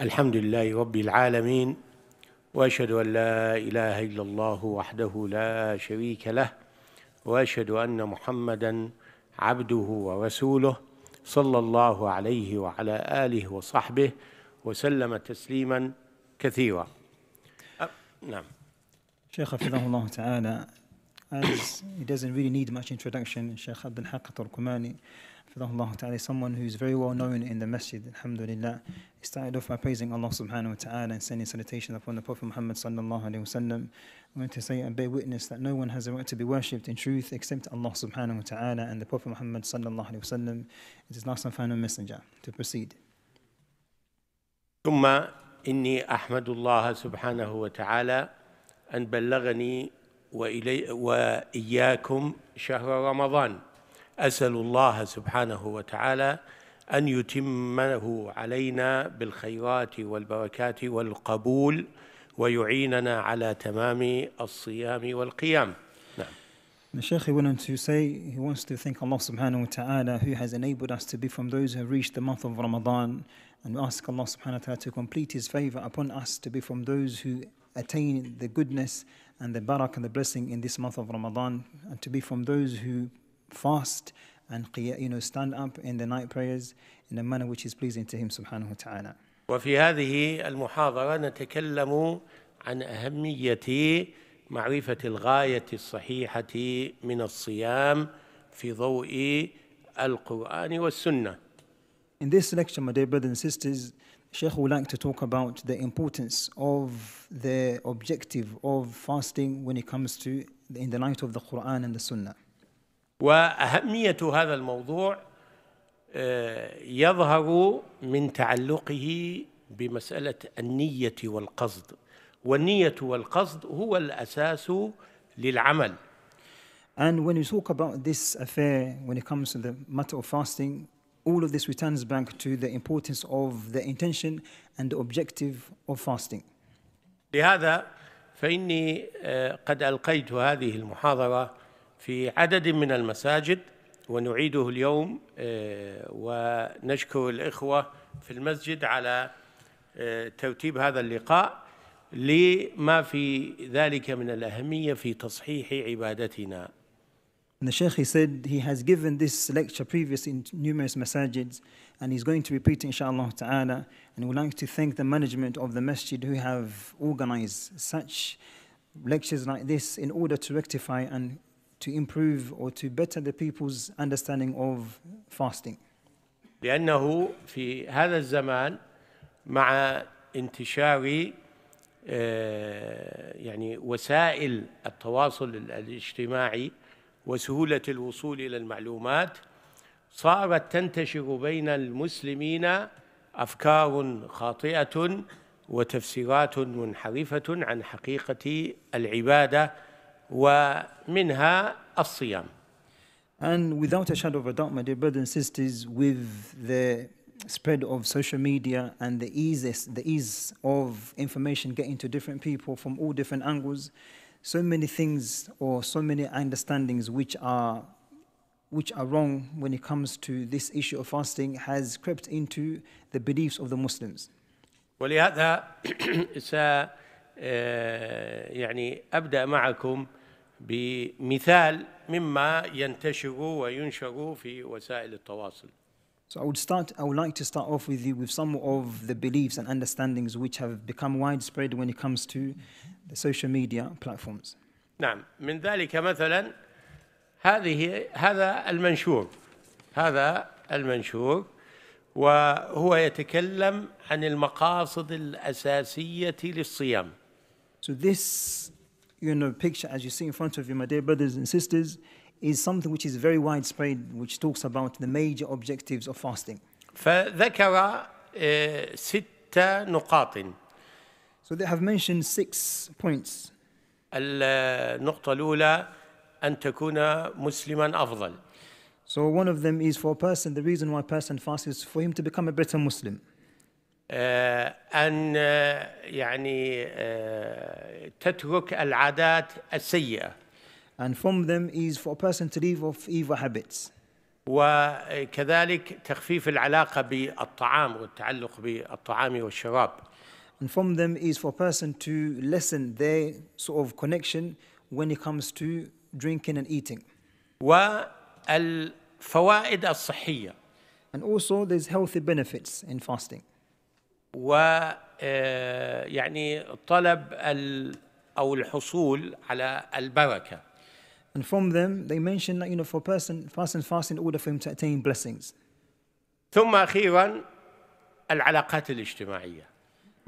الحمد لله رب العالمين واشهد ان لا اله الا الله وحده لا شريك له واشهد ان محمدا عبده ورسوله صلى الله عليه وعلى اله وصحبه وسلم تسليما كثيرا نعم شيخ حفظه الله تعالى as he doesn't really need much introduction Sheikh Abdul Haq Turkumani someone who's very well known in the masjid, alhamdulillah, he started off by praising Allah subhanahu wa ta'ala and sending salutation upon the Prophet Muhammad sallallahu alayhi wasallam. I want to say and bear witness that no one has a right to be worshipped in truth except Allah subhanahu wa ta'ala and the Prophet Muhammad sallallahu alayhi wasallam It is not last and final messenger. To proceed. ثم إني أحمد الله سبحانه وتعالى أن بلغني وإلي وإياكم شهر رمضان أسأل الله سبحانه وتعالى أن يتمه علينا بالخيرات والبركات والقبول ويعيننا على تمام الصيام والقيام The Shaykh he went on to say he wants to thank Allah subhanahu wa ta'ala who has enabled us to be from those who have reached the month of Ramadan and we ask Allah subhanahu wa ta'ala to complete his favor upon us to be from those who attain the goodness and the barak and the blessing in this month of Ramadan and to be from those who fast and you know, stand up in the night prayers in a manner which is pleasing to Him subhanahu wa ta'ala. وفي هذه المحاضرة نتكلم عن أهمية معرفة الغاية الصحيحة من الصيام في ضوء القرآن والسنة. In this lecture, my dear brothers and sisters, Sheikh would like to talk about the importance of the objective of fasting when it comes to in the light of the Quran and the Sunnah. واهميه هذا الموضوع يظهر من تعلقه بمساله النيه والقصد والنيه والقصد هو الاساس للعمل And when you talk about this affair, when it comes to the matter of fasting, all of this returns back to the importance of the intention and the objective of fasting. لهذا فإني قد ألقيت هذه المحاضرة في عدد من المساجد ونعيده اليوم ونشكو الإخوة في المسجد على توتيب هذا اللقاء لما في ذلك من الأهمية في تصحيح عبادتنا And the Sheikh, he said he has given this lecture previously in numerous masajids and he's going to repeat it inshallah ta'ala. And we'd like to thank the management of the masjid who have organized such lectures like this in order to rectify and to improve or to better the people's understanding of fasting. لأنه في هذا الزمان مع انتشار آه، يعني وسائل التواصل الاجتماعي وسهولة الوصول إلى المعلومات صارت تنتشر بين المسلمين أفكار خاطئة وتفسيرات منحرفة عن حقيقة العبادة ومنها الصيام. And without a shadow of a doubt, my dear brothers and sisters, with the spread of social media and the ease, the ease of information getting to different people from all different angles, so many things or so many understandings which are which are wrong when it comes to this issue of fasting has crept into the beliefs of the Muslims. ولهذا يعني ابدا معكم بمثال مما ينتشر وينشر في وسائل التواصل. So I would start, I would like to start off with you with some of the beliefs and understandings which have become widespread when it comes to the social media platforms. نعم من ذلك مثلا هذه هذا المنشور هذا المنشور وهو يتكلم عن المقاصد الأساسية للصيام. So this you know, picture, as you see in front of you, my dear brothers and sisters, is something which is very widespread, which talks about the major objectives of fasting. So they have mentioned six points. النقطة الأولى أن تكون مسلما أفضل. So one of them is for a person, the reason why a person fasts is for him to become a better Muslim. أن يعني تترك العادات السيئة. And from them is for a person to leave off evil habits. وكذلك تخفيف العلاقة بالطعام والتعلق بالطعام والشراب. And from them is for a person to lessen their sort of connection when it comes to drinking and eating. والفوائد الصحية. And also there's healthy benefits in fasting. ويعني طلب أو الحصول على البركة. And from them they mention that you know for a person person fasts in order for him to attain blessings. ثم أخيرا العلاقات الاجتماعية.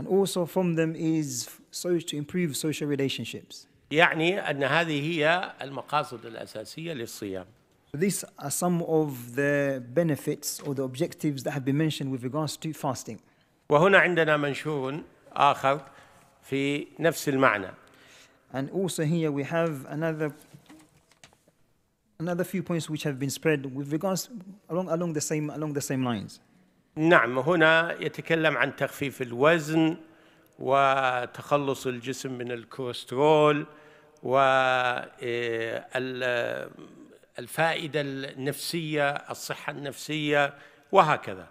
And also from them is so to improve social relationships. يعني أن هذه هي المقاصد الأساسية للصيام. These are some of the benefits or the objectives that have been mentioned with regards to fasting. وهنا عندنا منشور آخر في نفس المعنى. And also here we have another another few points which have been spread with regards along along the same along the same lines. نعم هنا يتكلم عن تخفيف الوزن وتخلص الجسم من الكوليسترول والفائدة النفسية الصحة النفسية وهكذا.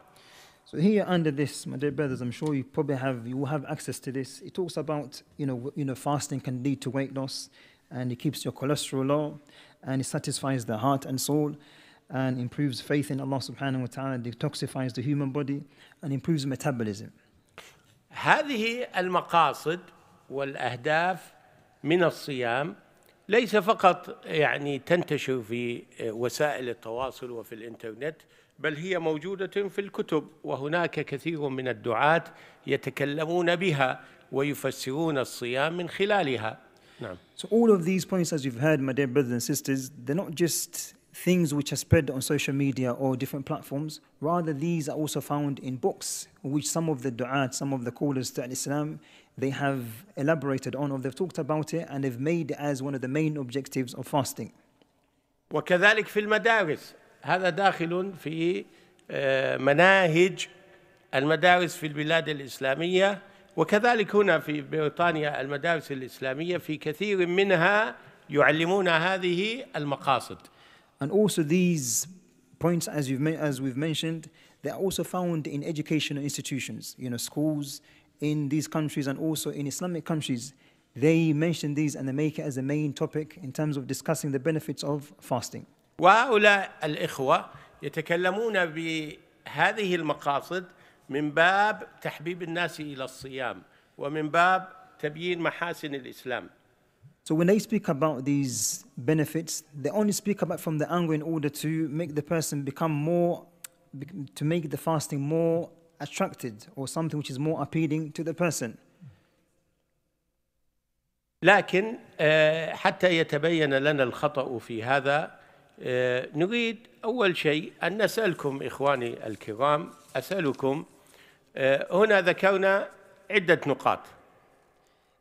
So here under this, my dear brothers, I'm sure you probably have you will have access to this. It talks about you know you know fasting can lead to weight loss, and it keeps your cholesterol low, and it satisfies the heart and soul, and improves faith in Allah Subhanahu wa Taala, detoxifies the human body, and improves metabolism. هذه المقاصد والأهداف من الصيام ليس فقط يعني تنتشر في وسائل التواصل وفي الإنترنت بل هي موجودة في الكتب وهناك كثير من الدعاة يتكلمون بها ويفسرون الصيام من خلالها نعم. So all of these points as you've heard my dear brothers and sisters they're not just things which are spread on social media or different platforms rather these are also found in books which some of the dua some of the callers to Islam they have elaborated on or they've talked about it and they've made it as one of the main objectives of fasting وكذلك في المدارس هذا داخل في مناهج المدارس في البلاد الإسلامية وكذلك هنا في بريطانيا المدارس الإسلامية في كثير منها يعلمون هذه المقاصد. And also these points as you've as we've mentioned they're also found in educational institutions, you know, schools in these countries and also in Islamic countries. They mention these and they make it as a main topic in terms of discussing the benefits of fasting. وهؤلاء الإخوة يتكلمون بهذه المقاصد من باب تحبيب الناس إلى الصيام ومن باب تبيين محاسن الإسلام So when they speak about these benefits, they only speak about from the angle in order to make the person become more, to make the fasting more attracted or something which is more appealing to the person. لكن حتى يتبين لنا الخطأ في هذا نريد أول شيء أن نسألكم إخواني الكرام أسألكم هنا ذكرنا عدة نقاط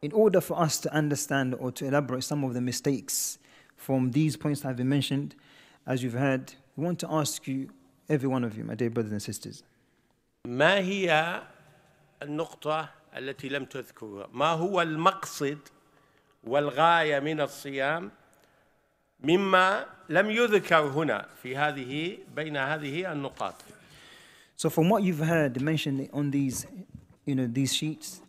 In order for us to understand or to elaborate some of the mistakes from these points that have been mentioned, as you've heard, we want to ask you, every one of you, my dear brothers and sisters. ما هي النقطة التي لم تذكرها؟ ما هو المقصد والغاية من الصيام؟ مما لم يذكر هنا في هذه بين هذه النقاط. So from what you've heard mentioned on these, you know, these sheets,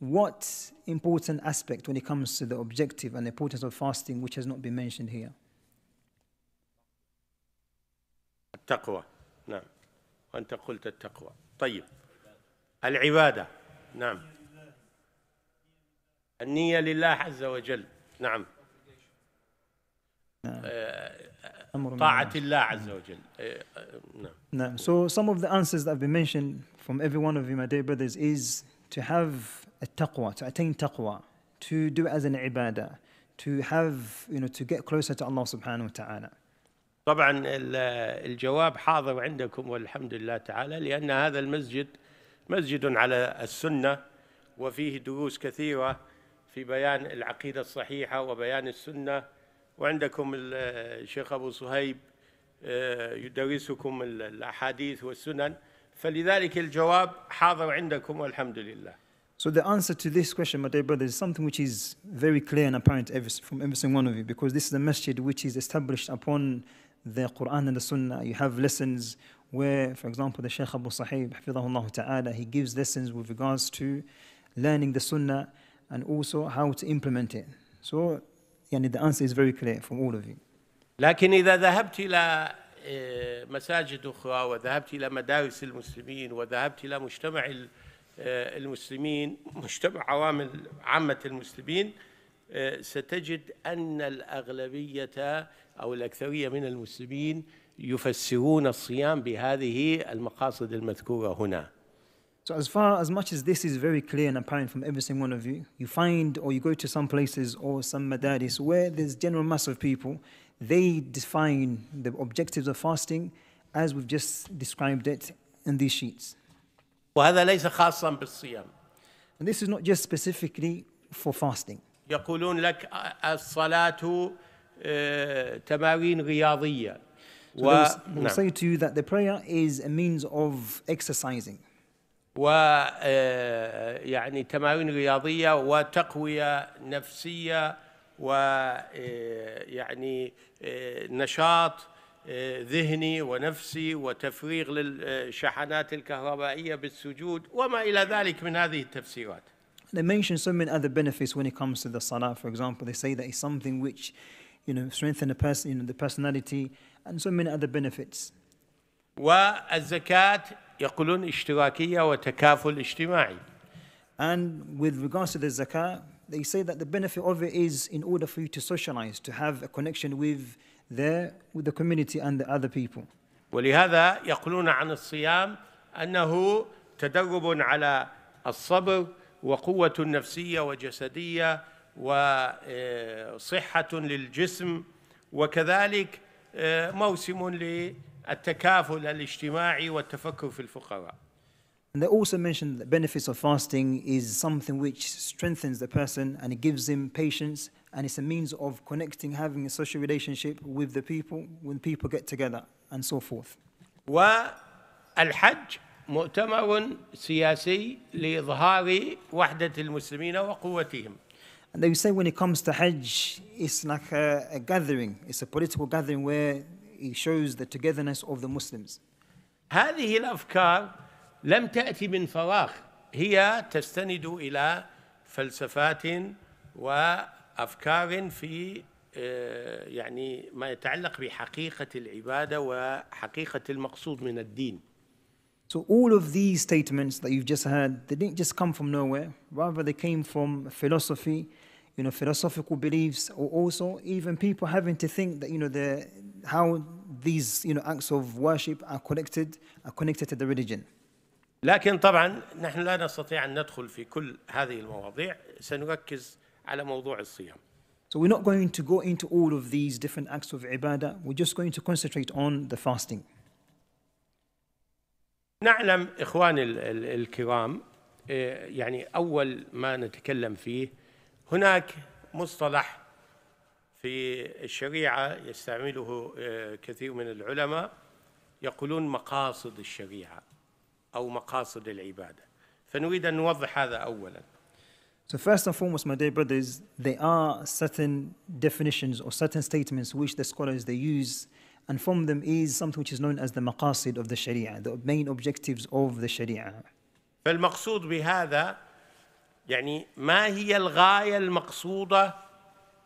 what important aspect when it comes to the objective and the importance of fasting which has not been mentioned here? التقوى نعم وأنت قلت التقوى طيب العبادة نعم النية لله عز وجل نعم طاعة الله عز وجل نعم. So some of the answers that have been mentioned from every one of you my dear brothers is to have a taqwa, to attain taqwa, to do as an ibadah, to have, you know, to get closer to Allah subhanahu wa ta'ala. طبعا الجواب حاضر عندكم والحمد لله تعالى لأن هذا المسجد مسجد على السنة وفيه دروس كثيرة في بيان العقيدة الصحيحة وبيان السنة وعندكم الشيخ أبو صهيب يدرسكم الأحاديث والسنن فلذلك الجواب حاضر عندكم والحمد لله So the answer to this question, my dear brothers, is something which is very clear and apparent from every single one of you, because this is a masjid which is established upon the Quran and the Sunnah. You have lessons where, for example, the Shaykh Abu Sahib, Ta'ala, he gives lessons with regards to learning the Sunnah and also how to implement it. So يعني the answer is very clear from all of you. لكن إذا ذهبت إلى آه، مساجد أخرى وذهبت إلى مدارس المسلمين وذهبت إلى مجتمع آه، المسلمين مجتمع عوامل عامة المسلمين آه، ستجد أن الأغلبية أو الأكثرية من المسلمين يفسرون الصيام بهذه المقاصد المذكورة هنا So as far as much as this is very clear and apparent from every single one of you, you find or you go to some places or some madaris where there's general mass of people, they define the objectives of fasting as we've just described it in these sheets. And this is not just specifically for fasting. Eh, so we'll say to you that the prayer is a means of exercising. ويعني تمارين رياضية وتقوية نفسية ويعني نشاط ذهني ونفسي وتفريغ للشحنات الكهربائية بالسجود وما إلى ذلك من هذه التفسيرات. They mention so many other benefits when it comes to the salah. For example, they say that it's something which, you know, strengthen the person, you know, the personality, and so many other benefits. والزكاة يقولون اشتراكية وتكافل اجتماعي. And with regards to the zakah, they say that the benefit of it is in order for you to socialize, to have a connection with the, with the community and the other people. ولهذا يقولون عن الصيام أنه تدرب على الصبر وقوة نفسية وجسدية وصحة للجسم وكذلك موسم ل التكافل الاجتماعي والتفكر في الفقراء. And they also mentioned the benefits of fasting is something which strengthens the person and it gives him patience and it's a means of connecting, having a social relationship with the people when people get together and so forth. والحج مؤتمر سياسي لإظهار وحدة المسلمين وقوتهم. And they say when it comes to Hajj, it's like a, a gathering, it's a political gathering where he shows the togetherness of the Muslims. هذه الأفكار لم تأتي من فراغ هي تستند إلى فلسفات وأفكار في يعني ما يتعلق بحقيقة العبادة وحقيقة المقصود من الدين. So all of these statements that you've just heard, they didn't just come from nowhere. Rather, they came from philosophy, you know, philosophical beliefs, or also even people having to think that you know the how these you know, acts of worship are connected, are connected to the religion. لكن طبعا نحن لا نستطيع أن ندخل في كل هذه المواضيع سنركز على موضوع الصيام. So we're not going to go into all of these different acts of ibadah. We're just going to concentrate on the fasting. نعلم إخواني الكرام يعني أول ما نتكلم فيه هناك مصطلح في الشريعة يستعمله كثير من العلماء يقولون مقاصد الشريعة أو مقاصد العبادة فنريد أن نوضح هذا أولا So first and foremost, my dear brothers, there are certain definitions or certain statements which the scholars they use, and from them is something which is known as the maqasid of the Sharia, the main objectives of the Sharia. فالمقصود بهذا يعني ما هي الغاية المقصودة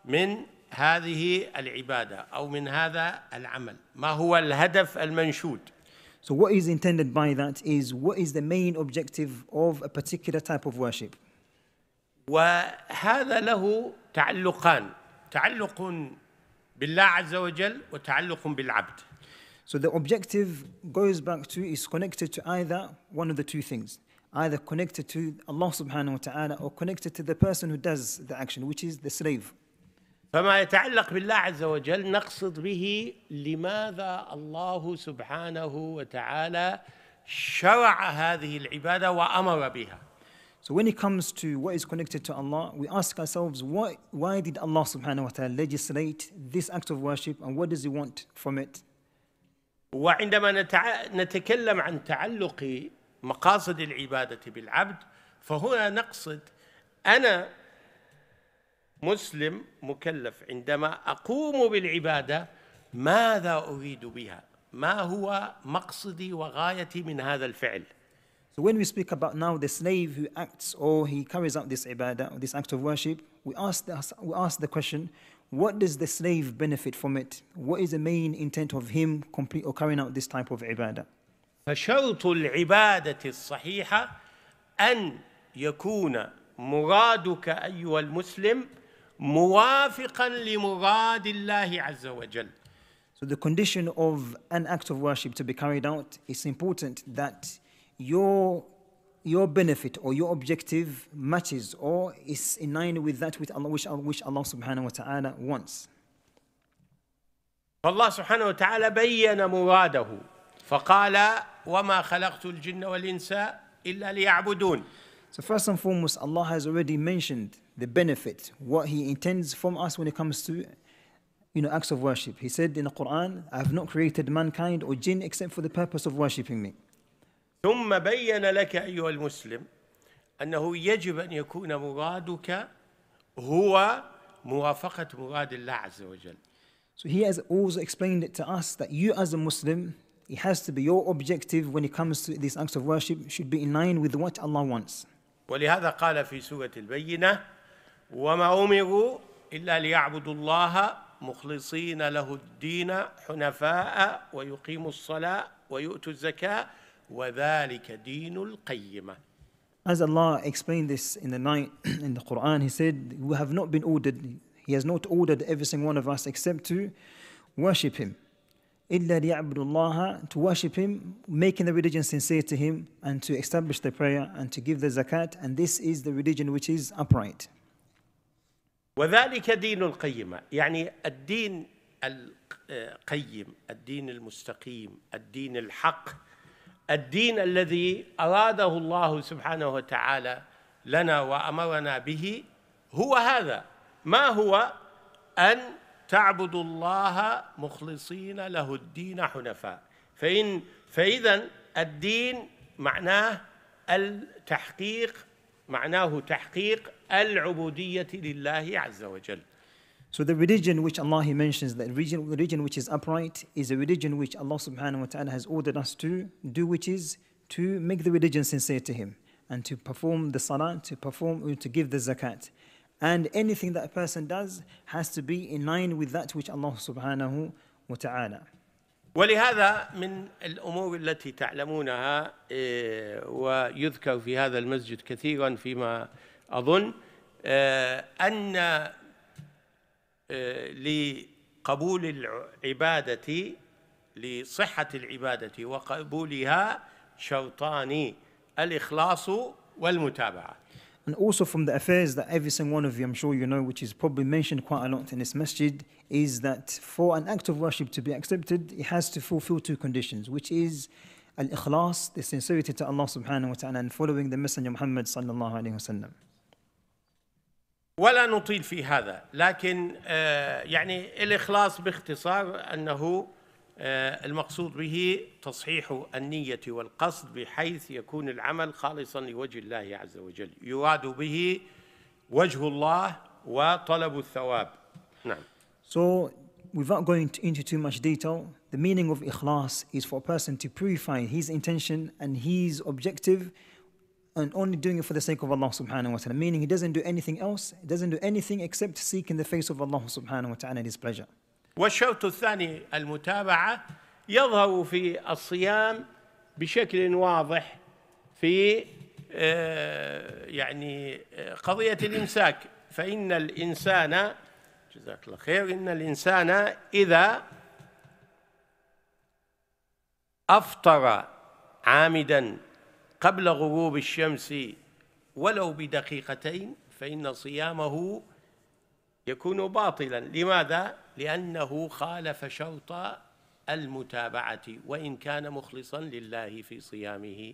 من هذه العبادة أو من هذا العمل ما هو الهدف المنشود So what is intended by that is what is the main objective of a particular type of worship وهذا له تعلقان تعلق بالله عز وجل وتعلق بالعبد So the objective goes back to is connected to either one of the two things either connected to Allah subhanahu wa ta'ala or connected to the person who does the action which is the slave فما يتعلق بالله عز وجل نقصد به لماذا الله سبحانه وتعالى شرع هذه العباده وامر بها. So when it comes to what is connected to Allah, we ask ourselves why, why did Allah subhanahu wa ta'ala legislate this act of worship and what does he want from it? وعندما نتكلم عن تعلق مقاصد العباده بالعبد فهنا نقصد انا مسلم مكلف عندما أقوم بالعبادة ماذا أريد بها ما هو مقصدي وغايتي من هذا الفعل So when we speak about now the slave who acts or he carries out this ibadah, or this act of worship, we ask, the, we ask the question, what does the slave benefit from it? What is the main intent of him complete or carrying out this type of ibadah? فشرط العبادة الصحيحة أن يكون مرادك أيها المسلم موافقا لمراد الله عز وجل. So the condition of an act of worship to be carried out is important that your your benefit or your objective matches or is in line with that which Allah, which Allah, which Allah subhanahu wa ta'ala wants. فالله سبحانه وتعالى بين مراده فقال وما خلقت الجن والإنس إلا ليعبدون. So first and foremost Allah has already mentioned the benefit, what He intends from us when it comes to you know, acts of worship. He said in the Quran, I have not created mankind or jinn except for the purpose of worshipping me. ثم بين لك أيها المسلم أنه يجب أن يكون مرادك هو موافقة مراد الله عز وجل. So he has also explained it to us that you as a Muslim, it has to be your objective when it comes to these acts of worship should be in line with what Allah wants. ولهذا قال في سورة البينة وما امروا الا ليعبدوا الله مخلصين له الدين حنفاء ويقيموا الصلاه ويؤتوا الزكاه وذلك دين القيمه As Allah explained this in the night in the Quran, He said, We have not been ordered, He has not ordered every single one of us except to worship Him. إِلَّا لِيَعْبُدُ اللَّهَ To worship Him, making the religion sincere to Him, and to establish the prayer, and to give the zakat, and this is the religion which is upright. وذلك دين القيمة يعني الدين القيم الدين المستقيم الدين الحق الدين الذي أراده الله سبحانه وتعالى لنا وأمرنا به هو هذا ما هو أن تعبدوا الله مخلصين له الدين حنفاء فإن فإذا الدين معناه التحقيق معناه تحقيق العبودية لله عز وجل. So the religion which Allah he mentions, the religion, religion which is upright, is a religion which Allah subhanahu wa ta'ala has ordered us to do, which is to make the religion sincere to him and to perform the salah, to perform to give the zakat. And anything that a person does has to be in line with that which Allah subhanahu wa ta'ala. ولهذا من الامور التي تعلمونها آه، ويذكر في هذا المسجد كثيرا فيما اظن آه، ان آه، لقبول العباده لصحه العباده وقبولها شرطان الاخلاص والمتابعه And also from the affairs that every single one of you, I'm sure you know, which is probably mentioned quite a lot in this masjid, is that for an act of worship to be accepted, it has to fulfill two conditions, which is al-ikhlas, the sincerity to Allah subhanahu wa ta'ala, and following the Messenger Muhammad sallallahu alayhi wa sallam. ولا نطيل في هذا لكن يعني الإخلاص باختصار أنه المقصود به تصحيح النية والقصد بحيث يكون العمل خالصا لوجه الله عز وجل يراد به وجه الله وطلب الثواب نعم So without going into too much detail the meaning of ikhlas is for a person to purify his intention and his objective and only doing it for the sake of Allah subhanahu wa ta'ala meaning he doesn't do anything else he doesn't do anything except seeking the face of Allah subhanahu wa ta'ala and his pleasure والشوط الثاني المتابعة يظهر في الصيام بشكل واضح في آه، يعني آه، قضية الإمساك فإن الإنسان جزاك الله خير إن الإنسان إذا أفطر عامدا قبل غروب الشمس ولو بدقيقتين فإن صيامه يكون باطلا لماذا؟ لأنه خالف المتابعة وإن كان مخلصا لله في صيامه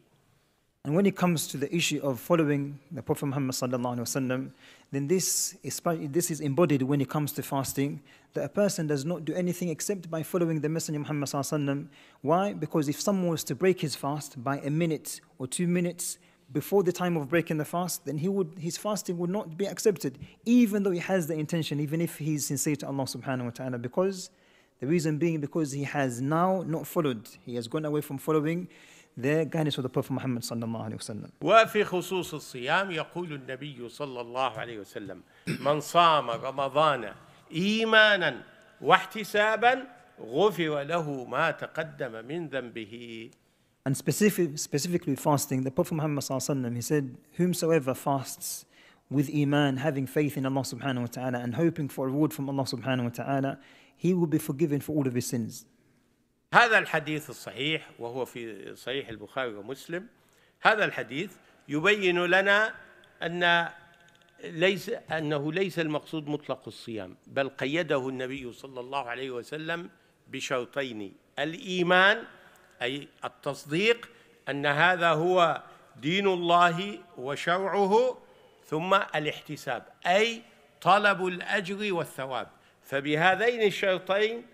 And when it comes to the issue of following the Prophet Muhammad sallallahu alaihi wasallam, then this is, this is embodied when it comes to fasting that a person does not do anything except by following the Messenger Muhammad sallallahu alaihi wasallam. Why? Because if someone was to break his fast by a minute or two minutes, before the time of breaking the fast, then he would, his fasting would not be accepted, even though he has the intention, even if he is sincere to Allah subhanahu wa ta'ala. Because the reason being because he has now not followed, he has gone away from following the guidance of the Prophet Muhammad sallallahu alaihi wasallam. وفي خصوص الصيام يقول النبي صلى الله عليه وسلم من صام رمضان إيمانا واحتسابا غفر له ما تقدم من ذنبه and specific, specifically fasting, the Prophet Muhammad he said, Whomsoever fasts with iman, having faith in Allah subhanahu wa ta'ala and hoping for reward from Allah subhanahu wa ta'ala, he will be forgiven for all of his sins. هذا الحديث الصحيح وهو في صحيح البخاري ومسلم هذا الحديث يبين لنا أن ليس أنه ليس المقصود مطلق الصيام بل قيده النبي صلى الله عليه وسلم بشرطين الإيمان أي التصديق أن هذا هو دين الله وشرعه ثم الاحتساب أي طلب الأجر والثواب فبهذين الشرطين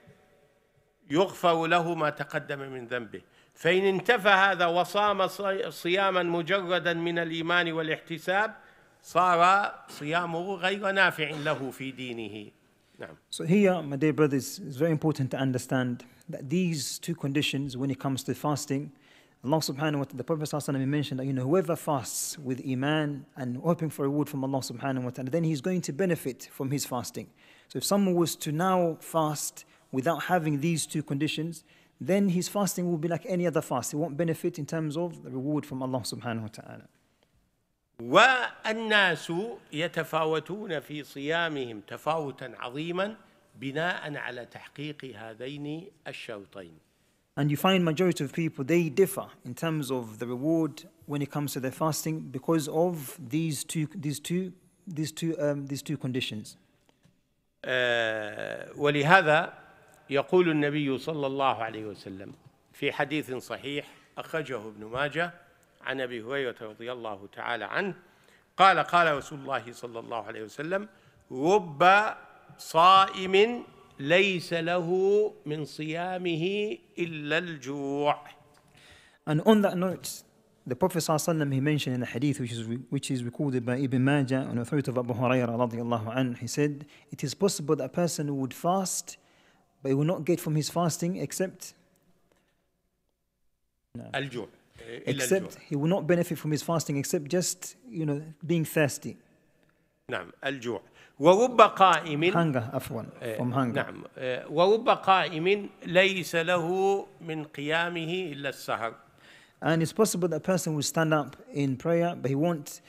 يغفر له ما تقدم من ذنبه فإن انتفى هذا وصام صياما مجردا من الإيمان والاحتساب صار صيامه غير نافع له في دينه So here, my dear brothers, it's very important to understand that these two conditions, when it comes to fasting, Allah subhanahu wa ta'ala, the Prophet sallallahu mentioned that, you know, whoever fasts with iman and hoping for reward from Allah subhanahu wa ta'ala, then he's going to benefit from his fasting. So if someone was to now fast without having these two conditions, then his fasting will be like any other fast. It won't benefit in terms of the reward from Allah subhanahu wa ta'ala. والناس يتفاوتون في صيامهم تفاوتا عظيما بناء على تحقيق هذين الشوطين. And you find majority of people they differ in terms of the reward when it comes to their fasting because of these two these two these two um, these two conditions. ولهذا يقول النبي صلى الله عليه وسلم في حديث صحيح أخرجه ابن ماجه عن أبي هريرة رضي الله تعالى عنه قال قال رسول الله صلى الله عليه وسلم رب صائم ليس له من صيامه إلا الجوع And on that note, the Prophet صلى الله عليه وسلم he mentioned in a hadith which is, which is recorded by Ibn Majah on authority of Abu Hurairah الله عنه he said, it is possible that a person who would fast, but he will not get from his fasting except... No. الجوع Eh, except he will not benefit from his fasting except just you know being thirsty نعم الجوع ورب قائم hunger عفوا eh, from hunger نعم ورب قائم ليس له من قيامه إلا السهر and it's possible that a person will stand up in prayer but he won't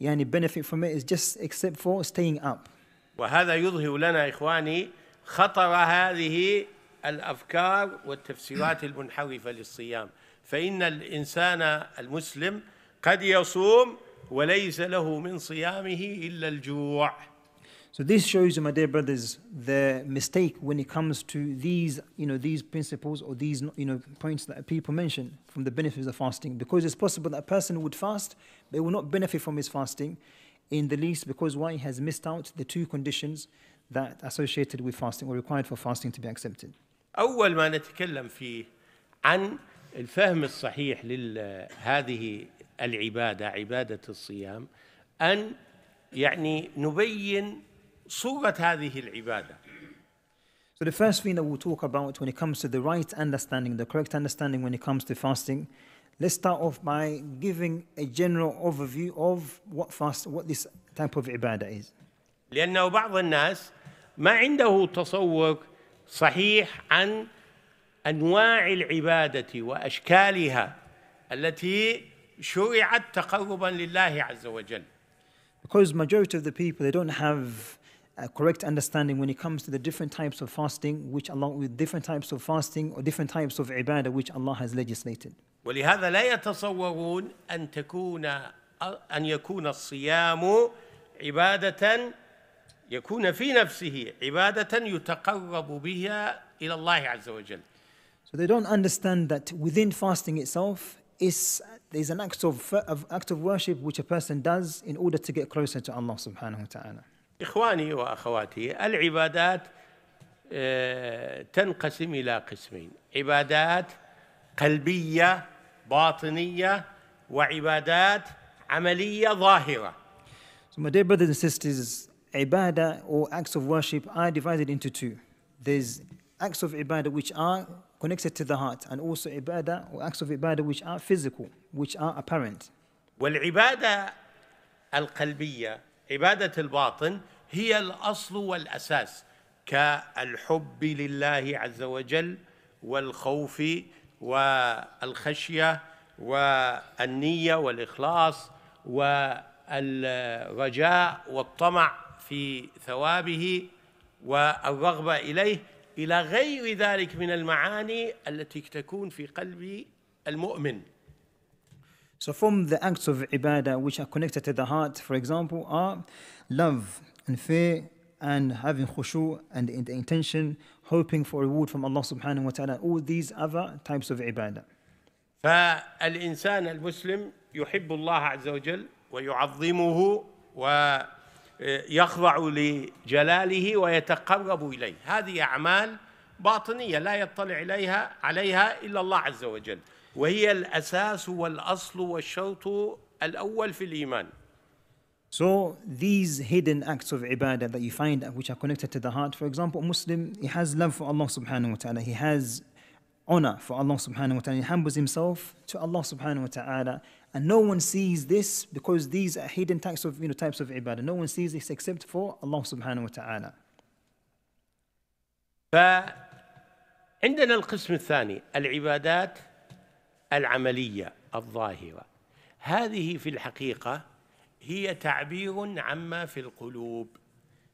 يعني benefit from it is just except for staying up وهذا يظهر لنا إخواني خطر هذه الأفكار والتفسيرات المنحرفة للصيام فإن الإنسان المسلم قد يصوم وليس له من صيامه إلا الجوع. So this shows you, my dear brothers, the mistake when it comes to these, you know, these principles or these, you know, points that people mention from the benefits of fasting. Because it's possible that a person would fast, but will not benefit from his fasting in the least because why he has missed out the two conditions that associated with fasting or required for fasting to be accepted. أول ما نتكلم فيه عن الفهم الصحيح لهذه العباده عباده الصيام ان يعني نبين صوره هذه العباده So the first thing that we'll talk about when it comes to the right understanding, the correct understanding when it comes to fasting, let's start off by giving a general overview of what fast, what this type of ibadah is. لأنه بعض الناس ما عنده تصور صحيح عن انواع العباده واشكالها التي شرعت تقربا لله عز وجل. Because majority of the people they don't have a correct understanding when it comes to the different types of fasting which along with different types of fasting or different types of ibadah which Allah has legislated. ولهذا لا يتصورون ان تكون ان يكون الصيام عباده يكون في نفسه عباده يتقرب بها الى الله عز وجل. So they don't understand that within fasting itself is there's an act of, of act of worship which a person does in order to get closer to Allah subhanahu wa ta'ala. إخواني وأخواتي العبادات تنقسم إلى قسمين عبادات قلبية باطنية وعبادات عملية ظاهرة So my dear brothers and sisters, ibadah or acts of worship are divided into two. There's acts of ibadah which are connected to the heart and also ibadah or acts of ibadah which are physical, which are apparent. والعبادة القلبية عبادة الباطن هي الأصل والأساس كالحب لله عز وجل والخوف والخشية والنية والإخلاص والرجاء والطمع في ثوابه والرغبة إليه إلى غير ذلك من المعاني التي تكون في قلب المؤمن. So from the acts of ibadah which are connected to the heart, for example, are love and fear and having khushu and the intention, hoping for reward from Allah subhanahu wa ta'ala, all these other types of ibadah. فالإنسان المسلم يحب الله عز وجل ويعظمه و يخضع لجلاله ويتقرب اليه هذه اعمال باطنيه لا يطلع اليها عليها الا الله عز وجل وهي الاساس والاصل والشرط الاول في الايمان So these hidden acts of ibadah that you find which are connected to the heart, for example, a Muslim, he has love for Allah subhanahu wa ta'ala, he has honor for Allah subhanahu wa ta'ala, he humbles himself to Allah subhanahu wa ta'ala, And no one sees this because these are hidden types of, you know, types of ibadah. No one sees this except for Allah subhanahu wa ta'ala. فعندنا القسم الثاني العبادات العملية الظاهرة هذه في الحقيقة هي تعبير عما في القلوب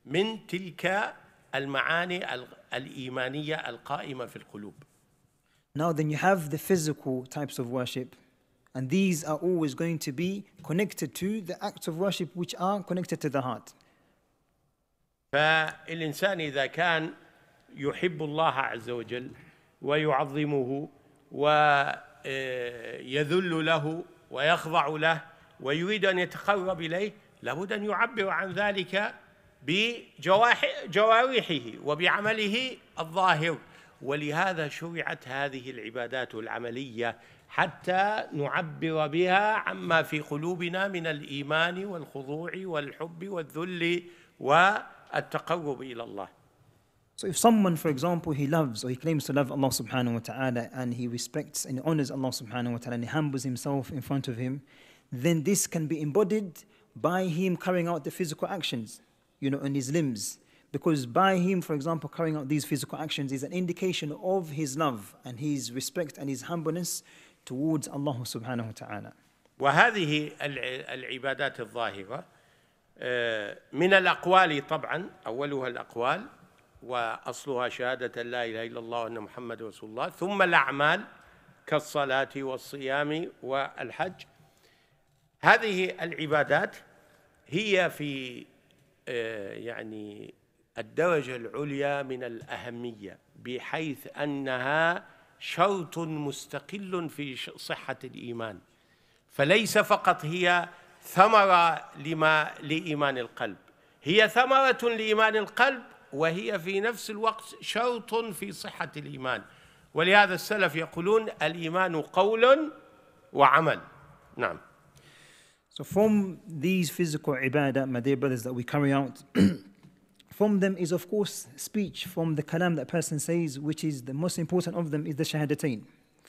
من تلك المعاني الإيمانية القائمة في القلوب. Now then you have the physical types of worship And these are always going to be connected to the acts of worship which are connected to the heart. فالإنسان إذا كان يحب الله عز وجل ويعظمه ويذل له ويخضع له ويريد أن يتقرب إليه لابد أن يعبر عن ذلك بجوارحه وبعمله الظاهر ولهذا شرعت هذه العبادات العملية حتى نعبر بها عما في قلوبنا من الايمان والخضوع والحب والذل والتقرب الى الله. So if someone, for example, he loves or he claims to love Allah subhanahu wa ta'ala and he respects and honors Allah subhanahu wa ta'ala and he humbles himself in front of him, then this can be embodied by him carrying out the physical actions, you know, on his limbs. Because by him, for example, carrying out these physical actions is an indication of his love and his respect and his humbleness towards Allah subhanahu wa ta'ala. وهذه العبادات الظاهرة آه، من الأقوال طبعا أولها الأقوال وأصلها شهادة لا إله إلا الله وأن محمد رسول الله ثم الأعمال كالصلاة والصيام والحج هذه العبادات هي في آه، يعني الدرجة العليا من الأهمية بحيث أنها شوط مستقل في صحة الإيمان فليس فقط هي ثمرة لما لإيمان القلب هي ثمرة لإيمان القلب وهي في نفس الوقت شوط في صحة الإيمان ولهذا السلف يقولون الإيمان قول وعمل نعم So from these physical ibadah, my dear brothers, that we carry out From them is, of course, speech from the kalam that a person says, which is the most important of them, is the shahadatain,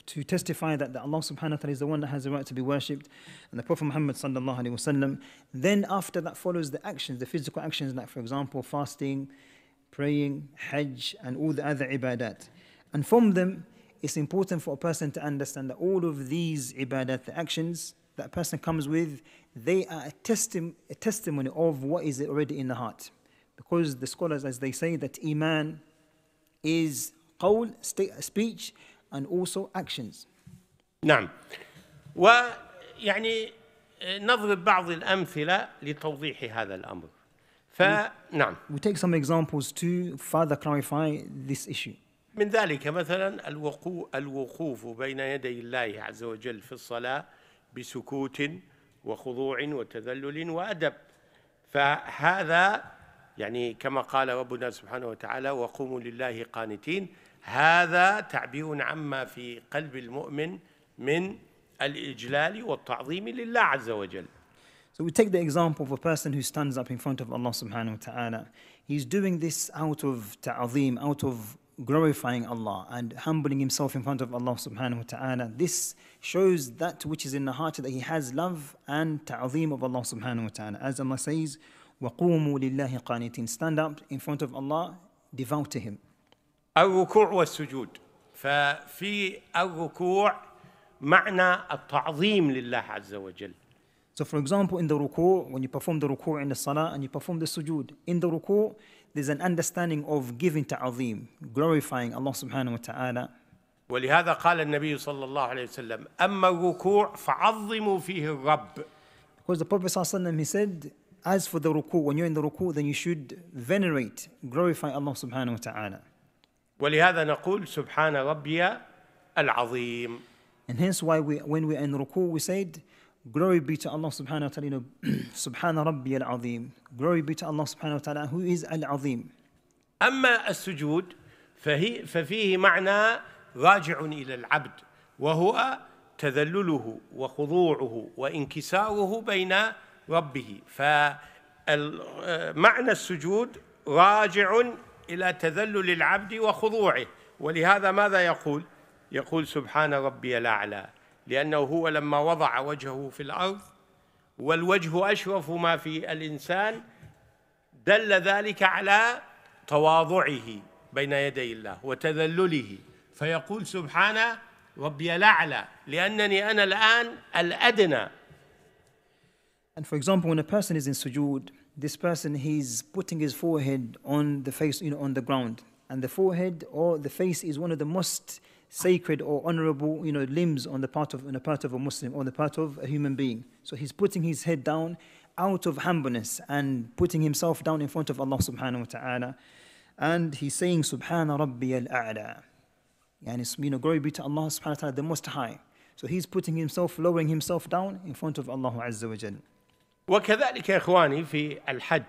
to testify that, that Allah subhanahu wa ta'ala is the one that has the right to be worshipped, and the Prophet Muhammad sallallahu alayhi wasallam. Then after that follows the actions, the physical actions, like for example, fasting, praying, hajj, and all the other ibadat. And from them, it's important for a person to understand that all of these ibadat, the actions that a person comes with, they are a, testi- a testimony of what is already in the heart. Because the scholars, as they say, that Iman is قول, speech and also actions. نعم. ويعني آه، نضرب بعض الأمثلة لتوضيح هذا الأمر. فنعم. We take some examples to further clarify this issue. من ذلك مثلا الوقو الوقوف بين يدي الله عز وجل في الصلاة بسكوت وخضوع وتذلل وأدب. فهذا يعني كما قال ربنا سبحانه وتعالى وقوموا لله قانتين هذا تعبير عما في قلب المؤمن من الإجلال والتعظيم لله عز وجل So we take the example of a person who stands up in front of Allah subhanahu wa ta'ala. He's doing this out of ta'zim, out of glorifying Allah and humbling himself in front of Allah subhanahu wa ta'ala. This shows that which is in the heart that he has love and ta'zim of Allah subhanahu wa ta'ala. As Allah says, وقوموا لله قانتين stand up in front of Allah devout to him الركوع والسجود ففي الركوع معنى التعظيم لله عز وجل So for example in the ruku' when you perform the ruku' in the salah and you perform the sujood in the ruku' there's an understanding of giving ta'zim glorifying Allah subhanahu wa ta'ala ولهذا قال النبي صلى الله عليه وسلم أما الركوع فعظموا فيه الرب Because the Prophet صلى الله عليه وسلم he said as for the ruku, when you're in the ruku, then you should venerate, glorify Allah subhanahu wa ta'ala. ولهذا نقول سبحان ربي العظيم. And hence why we, when we're in ruku, we said, Glory be to Allah subhanahu wa ta'ala, Subhana Rabbi al Azim. Glory be to Allah subhanahu wa ta'ala, who is al Azim. أما السجود فهي ففيه معنى راجع إلى العبد وهو تذلله وخضوعه وانكساره بين ربه فمعنى السجود راجع إلى تذلل العبد وخضوعه ولهذا ماذا يقول؟ يقول سبحان ربي الأعلى لأنه هو لما وضع وجهه في الأرض والوجه أشرف ما في الإنسان دل ذلك على تواضعه بين يدي الله وتذلله فيقول سبحان ربي الأعلى لأنني أنا الآن الأدنى And for example, when a person is in sujood, this person he's putting his forehead on the face, you know, on the ground. And the forehead or the face is one of the most sacred or honorable, you know, limbs on the part of on the part of a Muslim, on the part of a human being. So he's putting his head down out of humbleness and putting himself down in front of Allah subhanahu wa ta'ala. And he's saying, Subhana Rabbi al A'la. And it's, you know, glory be to Allah subhanahu wa ta'ala, the Most High. So he's putting himself, lowering himself down in front of Allah Azza wa Jalla. وكذلك يا إخواني في الحج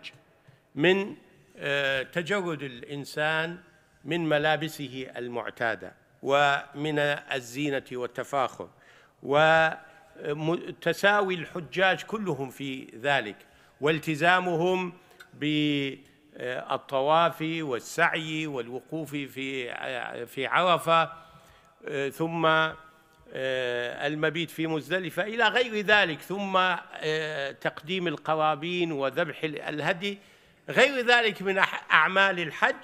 من آه، تجود الإنسان من ملابسه المعتادة ومن الزينة والتفاخر وتساوي الحجاج كلهم في ذلك والتزامهم بالطواف آه، والسعي والوقوف في آه، في عرفه ثم آه، المبيت في مزدلفة إلى غير ذلك ثم آه، تقديم القرابين وذبح الهدي غير ذلك من أعمال الحج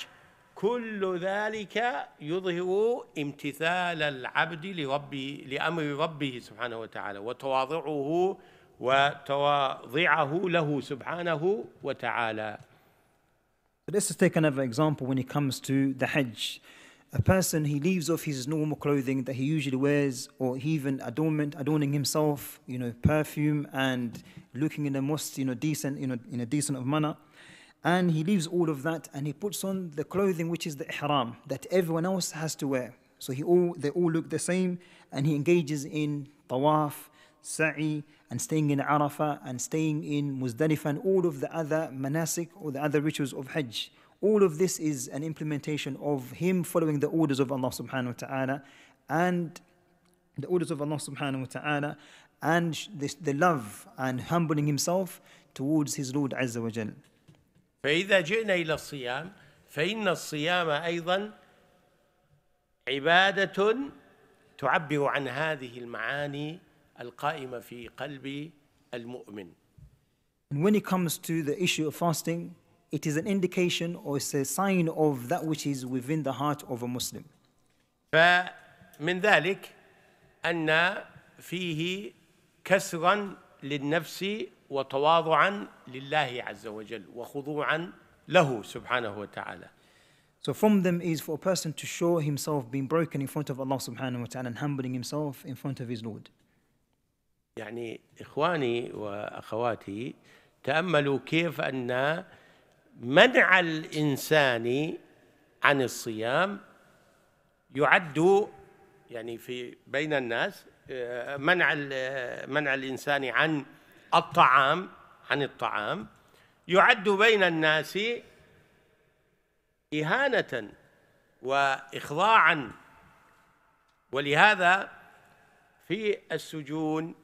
كل ذلك يظهر امتثال العبد لربه لأمر ربه سبحانه وتعالى وتواضعه وتواضعه له سبحانه وتعالى. Let's just take another example when it comes to the Hajj. a person he leaves off his normal clothing that he usually wears or even adornment adorning himself you know perfume and looking in a most you know decent you know in a decent of manner and he leaves all of that and he puts on the clothing which is the ihram that everyone else has to wear so he all they all look the same and he engages in tawaf sa'i and staying in arafah and staying in muzdalifah and all of the other manasik or the other rituals of hajj all of this is an implementation of him following the orders of Allah subhanahu wa ta'ala and the orders of Allah subhanahu wa ta'ala and this, the love and humbling himself towards his Lord Azza wa Jal. فإذا جئنا إلى الصيام فإن الصيام أيضا عبادة تعبر عن هذه المعاني القائمة في قلب المؤمن. And when it comes to the issue of fasting, it is an indication or it's a sign of that which is within the heart of a Muslim. فمن ذلك أن فيه كسرا للنفس وتواضعا لله عز وجل وخضوعا له سبحانه وتعالى. So from them is for a person to show himself being broken in front of Allah subhanahu wa ta'ala and humbling himself in front of his Lord. يعني إخواني وأخواتي تأملوا كيف أن منع الانسان عن الصيام يعد يعني في بين الناس آه، منع آه، منع الانسان عن الطعام عن الطعام يعد بين الناس إهانة وإخضاعا ولهذا في السجون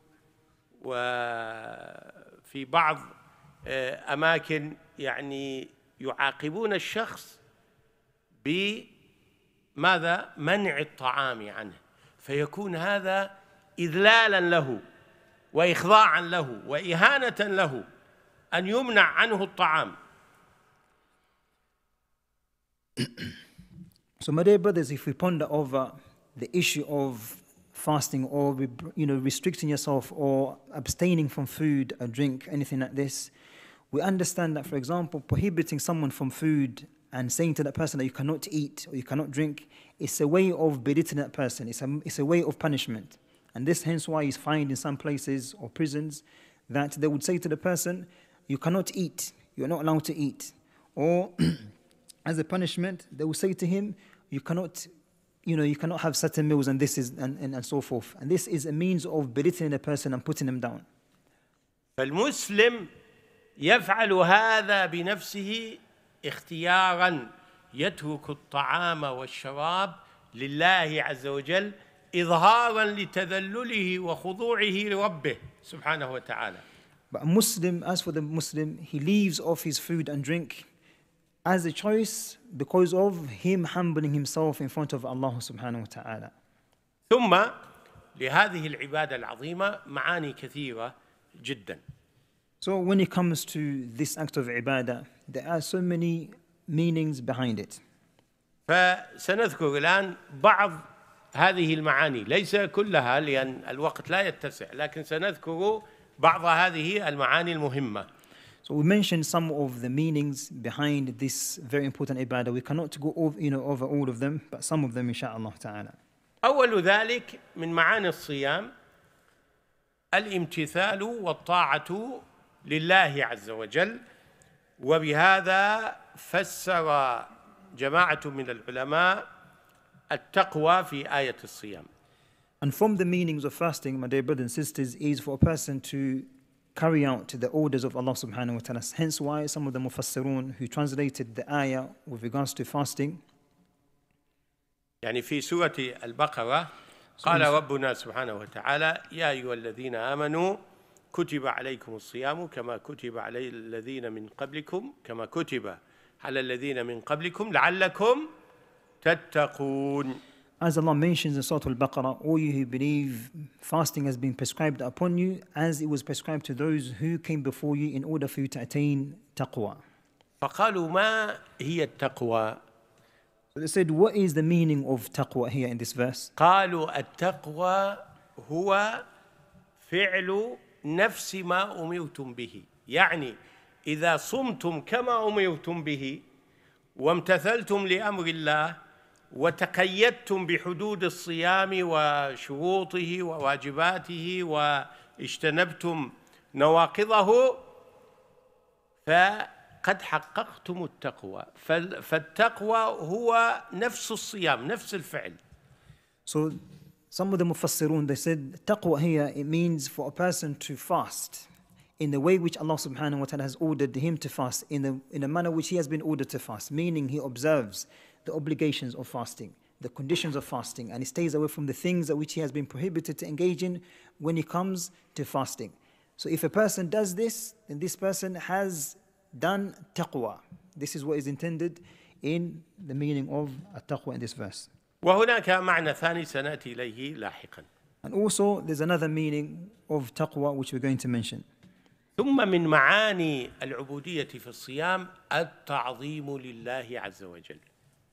وفي بعض آه، أماكن يعني يعاقبون الشخص بماذا منع الطعام عنه فيكون هذا إذلالا له وإخضاعا له وإهانة له أن يمنع عنه الطعام So my dear brothers, if we ponder over the issue of fasting or you know restricting yourself or abstaining from food or drink, anything like this, we understand that, for example, prohibiting someone from food and saying to that person that you cannot eat or you cannot drink, it's a way of belittling that person. It's a, it's a way of punishment. And this hence why you find in some places or prisons that they would say to the person, you cannot eat, you're not allowed to eat. Or as a punishment, they will say to him, you cannot, you know, you cannot have certain meals and this is, and, and, and so forth. And this is a means of belittling a person and putting them down. فالمسلم يفعل هذا بنفسه اختيارا يترك الطعام والشراب لله عز وجل إظهارا لتذلله وخضوعه لربه سبحانه وتعالى But a Muslim, as for the Muslim, he leaves off his food and drink as a choice because of him humbling himself in front of Allah subhanahu wa ta'ala. ثم لهذه العبادة العظيمة معاني كثيرة جداً. So when it comes to this act of ibadah, there are so many meanings behind it. فسنذكر الآن بعض هذه المعاني ليس كلها لأن الوقت لا يتسع لكن سنذكر بعض هذه المعاني المهمة So we mentioned some of the meanings behind this very important ibadah. We cannot go over, you know, over all of them, but some of them inshaAllah ta'ala. أول ذلك من معاني الصيام الامتثال والطاعة لله عز وجل وبهذا فسر جماعة من العلماء التقوى في آية الصيام. And from the meanings of fasting, my dear brothers and sisters, is for a person to carry out the orders of Allah subhanahu wa ta'ala. Hence why some of the mufassirun who translated the ayah with regards to fasting يعني في سورة البقرة قال ربنا سبحانه وتعالى يا أيها الذين آمنوا كتب عليكم الصيام كما كتب على الذين من قبلكم كما كتب على الذين من قبلكم لعلكم تتقون As Allah mentions in Surah Al-Baqarah, all you who believe fasting has been prescribed upon you as it was prescribed to those who came before you in order for you to attain taqwa. فقالوا ما هي التقوى؟ So they said, what is the meaning of taqwa here in this verse? قالوا التقوى هو فعل نفس ما امرتم به يعني اذا صمتم كما امرتم به وامتثلتم لامر الله وتقيدتم بحدود الصيام وشروطه وواجباته واجتنبتم نواقضه فقد حققتم التقوى فالتقوى هو نفس الصيام نفس الفعل so Some of the mufassirun, they said, taqwa here, it means for a person to fast in the way which Allah subhanahu wa ta'ala has ordered him to fast, in the, in the manner which he has been ordered to fast, meaning he observes the obligations of fasting, the conditions of fasting, and he stays away from the things that which he has been prohibited to engage in when it comes to fasting. So if a person does this, then this person has done taqwa. This is what is intended in the meaning of taqwa in this verse. وهناك معنى ثاني سناتي اليه لاحقا. And also there's another meaning of taqwa which we're going to mention. ثم من معاني العبودية في الصيام التعظيم لله عز وجل.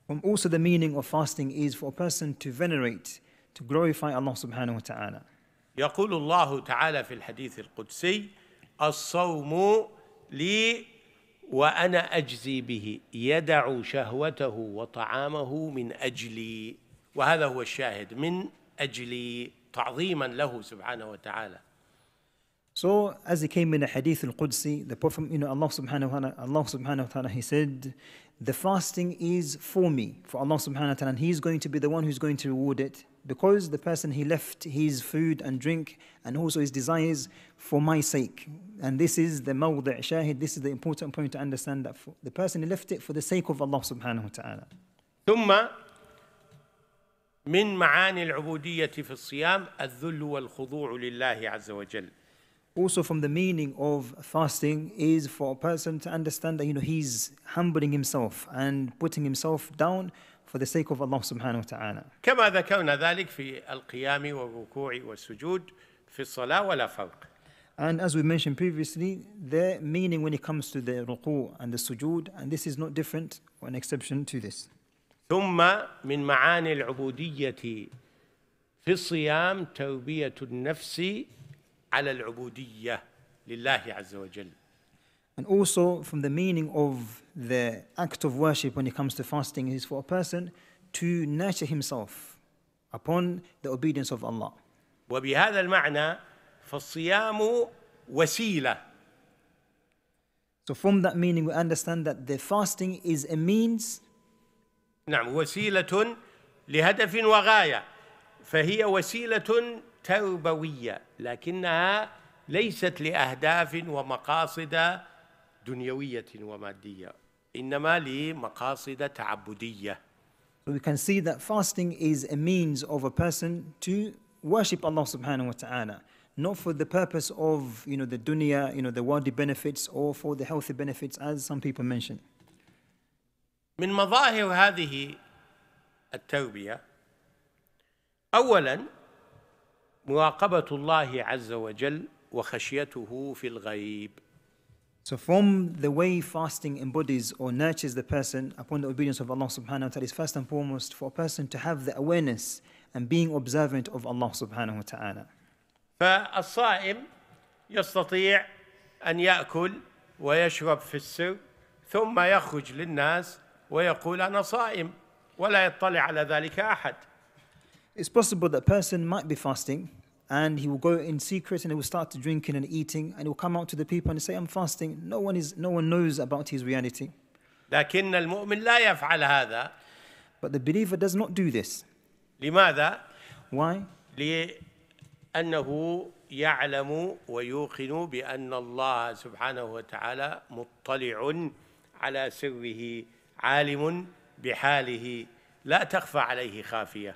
From also the meaning of fasting is for a person to venerate, to glorify Allah subhanahu wa ta'ala. يقول الله تعالى في الحديث القدسي الصوم لي وأنا أجزي به يدع شهوته وطعامه من أجلي وهذا هو الشاهد من أجلي تعظيما له سبحانه وتعالى So as it came in a hadith al-Qudsi, the Prophet, you know, Allah subhanahu wa ta'ala, Allah subhanahu wa ta'ala, he said, the fasting is for me, for Allah subhanahu wa ta'ala, and He's going to be the one who's going to reward it because the person he left his food and drink and also his desires for my sake. And this is the mawdi' shahid, this is the important point to understand that for the person he left it for the sake of Allah subhanahu wa ta'ala. ثم من معاني العبودية في الصيام الذل والخضوع لله عز وجل also from the meaning of fasting is for a person to understand that you know he's humbling himself and putting himself down for the sake of Allah subhanahu wa ta'ala. كما ذكرنا ذلك في القيام والركوع والسجود في الصلاة ولا فرق. And as we mentioned previously, the meaning when it comes to the ruku and the sujud, and this is not different or an exception to this. ثم من معاني العبودية في الصيام تربية النفس على العبودية لله عز وجل. And also from the meaning of the act of worship when it comes to fasting is for a person to nurture himself upon the obedience of Allah. وبهذا المعنى فالصيام وسيلة. So from that meaning we understand that the fasting is a means نعم وسيلة لهدف وغاية فهي وسيلة توبويه لكنها ليست لاهداف ومقاصد دنيويه وماديه انما لمقاصد تعبديه So we can see that fasting is a means of a person to worship Allah subhanahu wa ta'ala, not for the purpose of you know the dunya, you know, the worldly benefits or for the healthy benefits as some people mention. من مظاهر هذه التوبية اولا مراقبة الله عز وجل وخشيته في الغيب. So from the way fasting embodies or nurtures the person upon the obedience of Allah subhanahu wa ta'ala is first and foremost for a person to have the awareness and being observant of Allah subhanahu wa ta'ala. فالصائم يستطيع أن يأكل ويشرب في السر ثم يخرج للناس ويقول أنا صائم ولا يطلع على ذلك أحد. It's possible that a person might be fasting and he will go in secret and he will start drinking and eating and he will come out to the people and say I'm fasting no one is no one knows about his reality but the believer does not do this لماذا why لأنه يعلم ويوقن بأن الله سبحانه وتعالى مطلع على سره عالم بحاله لا تخفى عليه خَافِيَةَ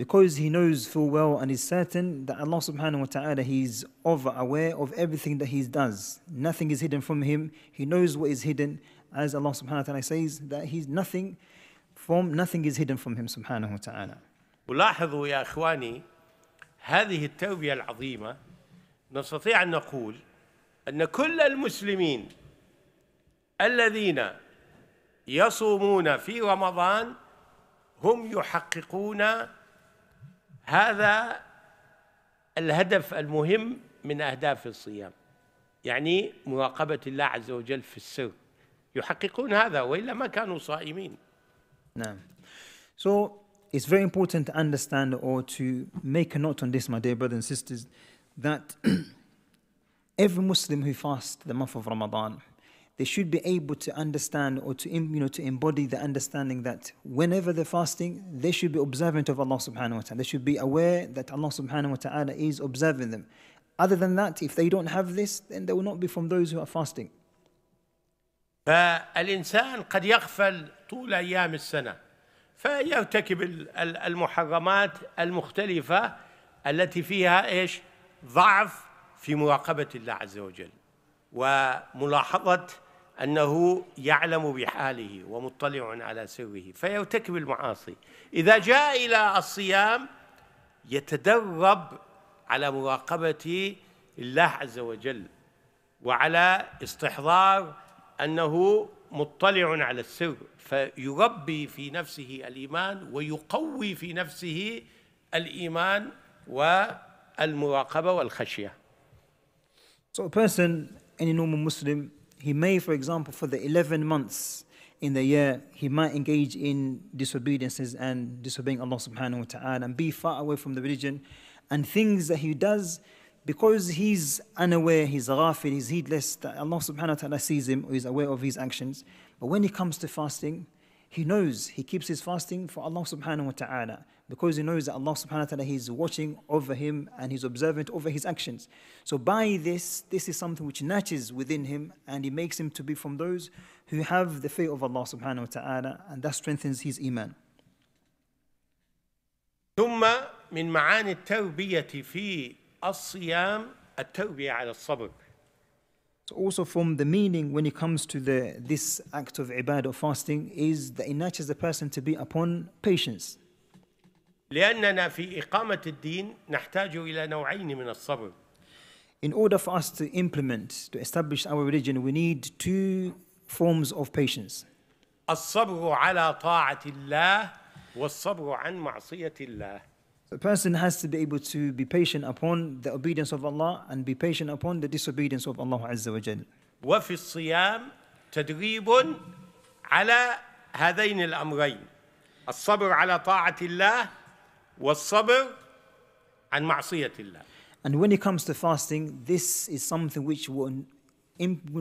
because he knows full well and is certain that Allah subhanahu wa ta'ala he's over aware of everything that he does. Nothing is hidden from him. He knows what is hidden as Allah subhanahu wa ta'ala says that he's nothing from nothing is hidden from him subhanahu wa ta'ala. ولاحظوا يا اخواني هذه التوبية العظيمة نستطيع ان نقول ان كل المسلمين الذين يصومون في رمضان هم يحققون هذا الهدف المهم من أهداف الصيام يعني مراقبة الله عز وجل في السر يحققون هذا وإلا ما كانوا صائمين نعم So it's very important to understand or to make a note on this, my dear brothers and sisters, that every Muslim who fasts the month of Ramadan they should be able to understand or to you know to embody the understanding that whenever they're fasting, they should be observant of Allah subhanahu wa ta'ala. They should be aware that Allah subhanahu wa ta'ala is observing them. Other than that, if they don't have this, then they will not be from those who are fasting. فالإنسان قد يغفل طول أيام السنة فيرتكب المحرمات المختلفة التي فيها إيش ضعف في مراقبة الله عز وجل وملاحظة أنه يعلم بحاله ومطلع على سره فيرتكب المعاصي إذا جاء إلى الصيام يتدرب على مراقبة الله عز وجل وعلى استحضار أنه مطلع على السر فيربي في نفسه الإيمان ويقوي في نفسه الإيمان والمراقبة والخشية So a person, any normal Muslim He may, for example, for the 11 months in the year, he might engage in disobediences and disobeying Allah subhanahu wa ta'ala and be far away from the religion. And things that he does, because he's unaware, he's rafid, he's heedless, that Allah subhanahu wa ta'ala sees him or is aware of his actions. But when it comes to fasting, he knows he keeps his fasting for Allah subhanahu wa ta'ala because he knows that Allah subhanahu wa ta'ala is watching over him and he's observant over his actions. So by this, this is something which nurtures within him and he makes him to be from those who have the fear of Allah subhanahu wa ta'ala and that strengthens his iman. ثم من معاني التوبية في الصيام التوبية على الصبر. So also from the meaning when it comes to the, this act of ibadah of fasting is that it nurtures the person to be upon patience. لأننا في إقامة الدين نحتاج إلى نوعين من الصبر. In order for us to implement, to establish our religion, we need two forms of patience. الصبر على طاعة الله والصبر عن معصية الله. A person has to be able to be patient upon the obedience of Allah and be patient upon the disobedience of Allah Azza wa Jal. وفي الصيام تدريب على هذين الأمرين الصبر على طاعة الله والصبر عن معصية الله. And when it comes to fasting, this is something which will,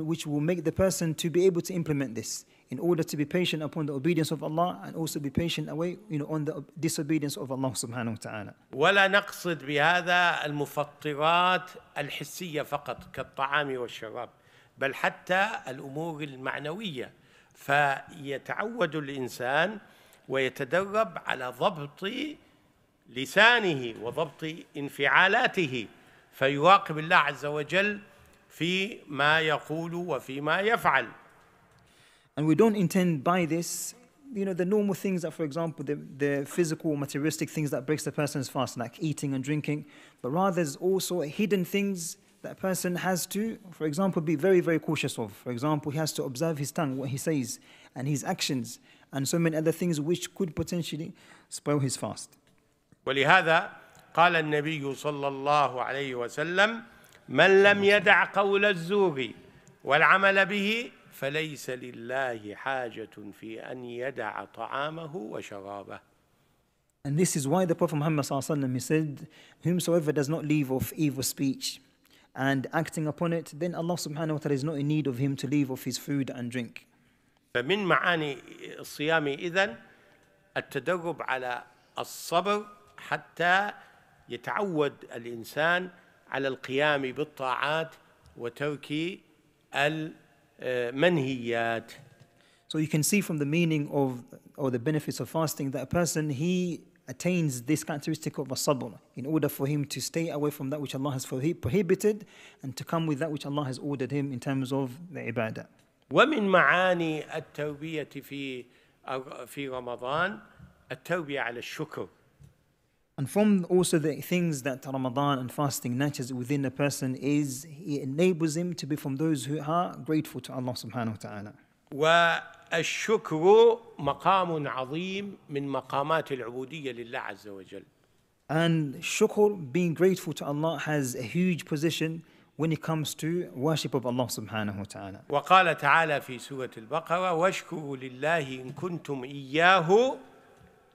which will make the person to be able to implement this in order to be patient upon the obedience of Allah and also be patient away you know, on the disobedience of Allah subhanahu wa ta'ala. ولا نقصد بهذا المفطرات الحسية فقط كالطعام والشراب بل حتى الأمور المعنوية فيتعود الإنسان ويتدرب على ضبط لسانه وضبط انفعالاته فيراقب الله عز وجل في ما يقول وفيما يفعل. And we don't intend by this you know, the normal things that, for example, the, the physical, materialistic things that breaks the person's fast, like eating and drinking, but rather there's also hidden things that a person has to, for example, be very, very cautious of. For example, he has to observe his tongue, what he says, and his actions, and so many other things which could potentially spoil his fast. ولهذا قال النبي صلى الله عليه وسلم من لم يدع قول الزور والعمل به فليس لله حاجة في أن يدع طعامه وشرابه And this is why the Prophet Muhammad صلى الله وسلم he said, Whomsoever does not leave off evil speech and acting upon it, then Allah subhanahu wa ta'ala is not in need of him to leave off his food and drink. فمن معاني الصيام إذن التدرب على الصبر حتى يتعود الانسان على القيام بالطاعات وترك المنهيات So you can see from the meaning of or the benefits of fasting that a person he attains this characteristic of a sabr in order for him to stay away from that which Allah has prohibited and to come with that which Allah has ordered him in terms of the ibadah. ومن معاني التوبية في في رمضان التوبية على الشكر And from also the things that Ramadan and fasting nurtures within a person is it enables him to be from those who are grateful to Allah subhanahu wa ta'ala. والشكر مقام عظيم من مقامات العبودية لله عز وجل. And shukr, being grateful to Allah, has a huge position when it comes to worship of Allah subhanahu wa ta'ala. وقال تعالى في سورة البقرة واشكروا لله إن كنتم إياه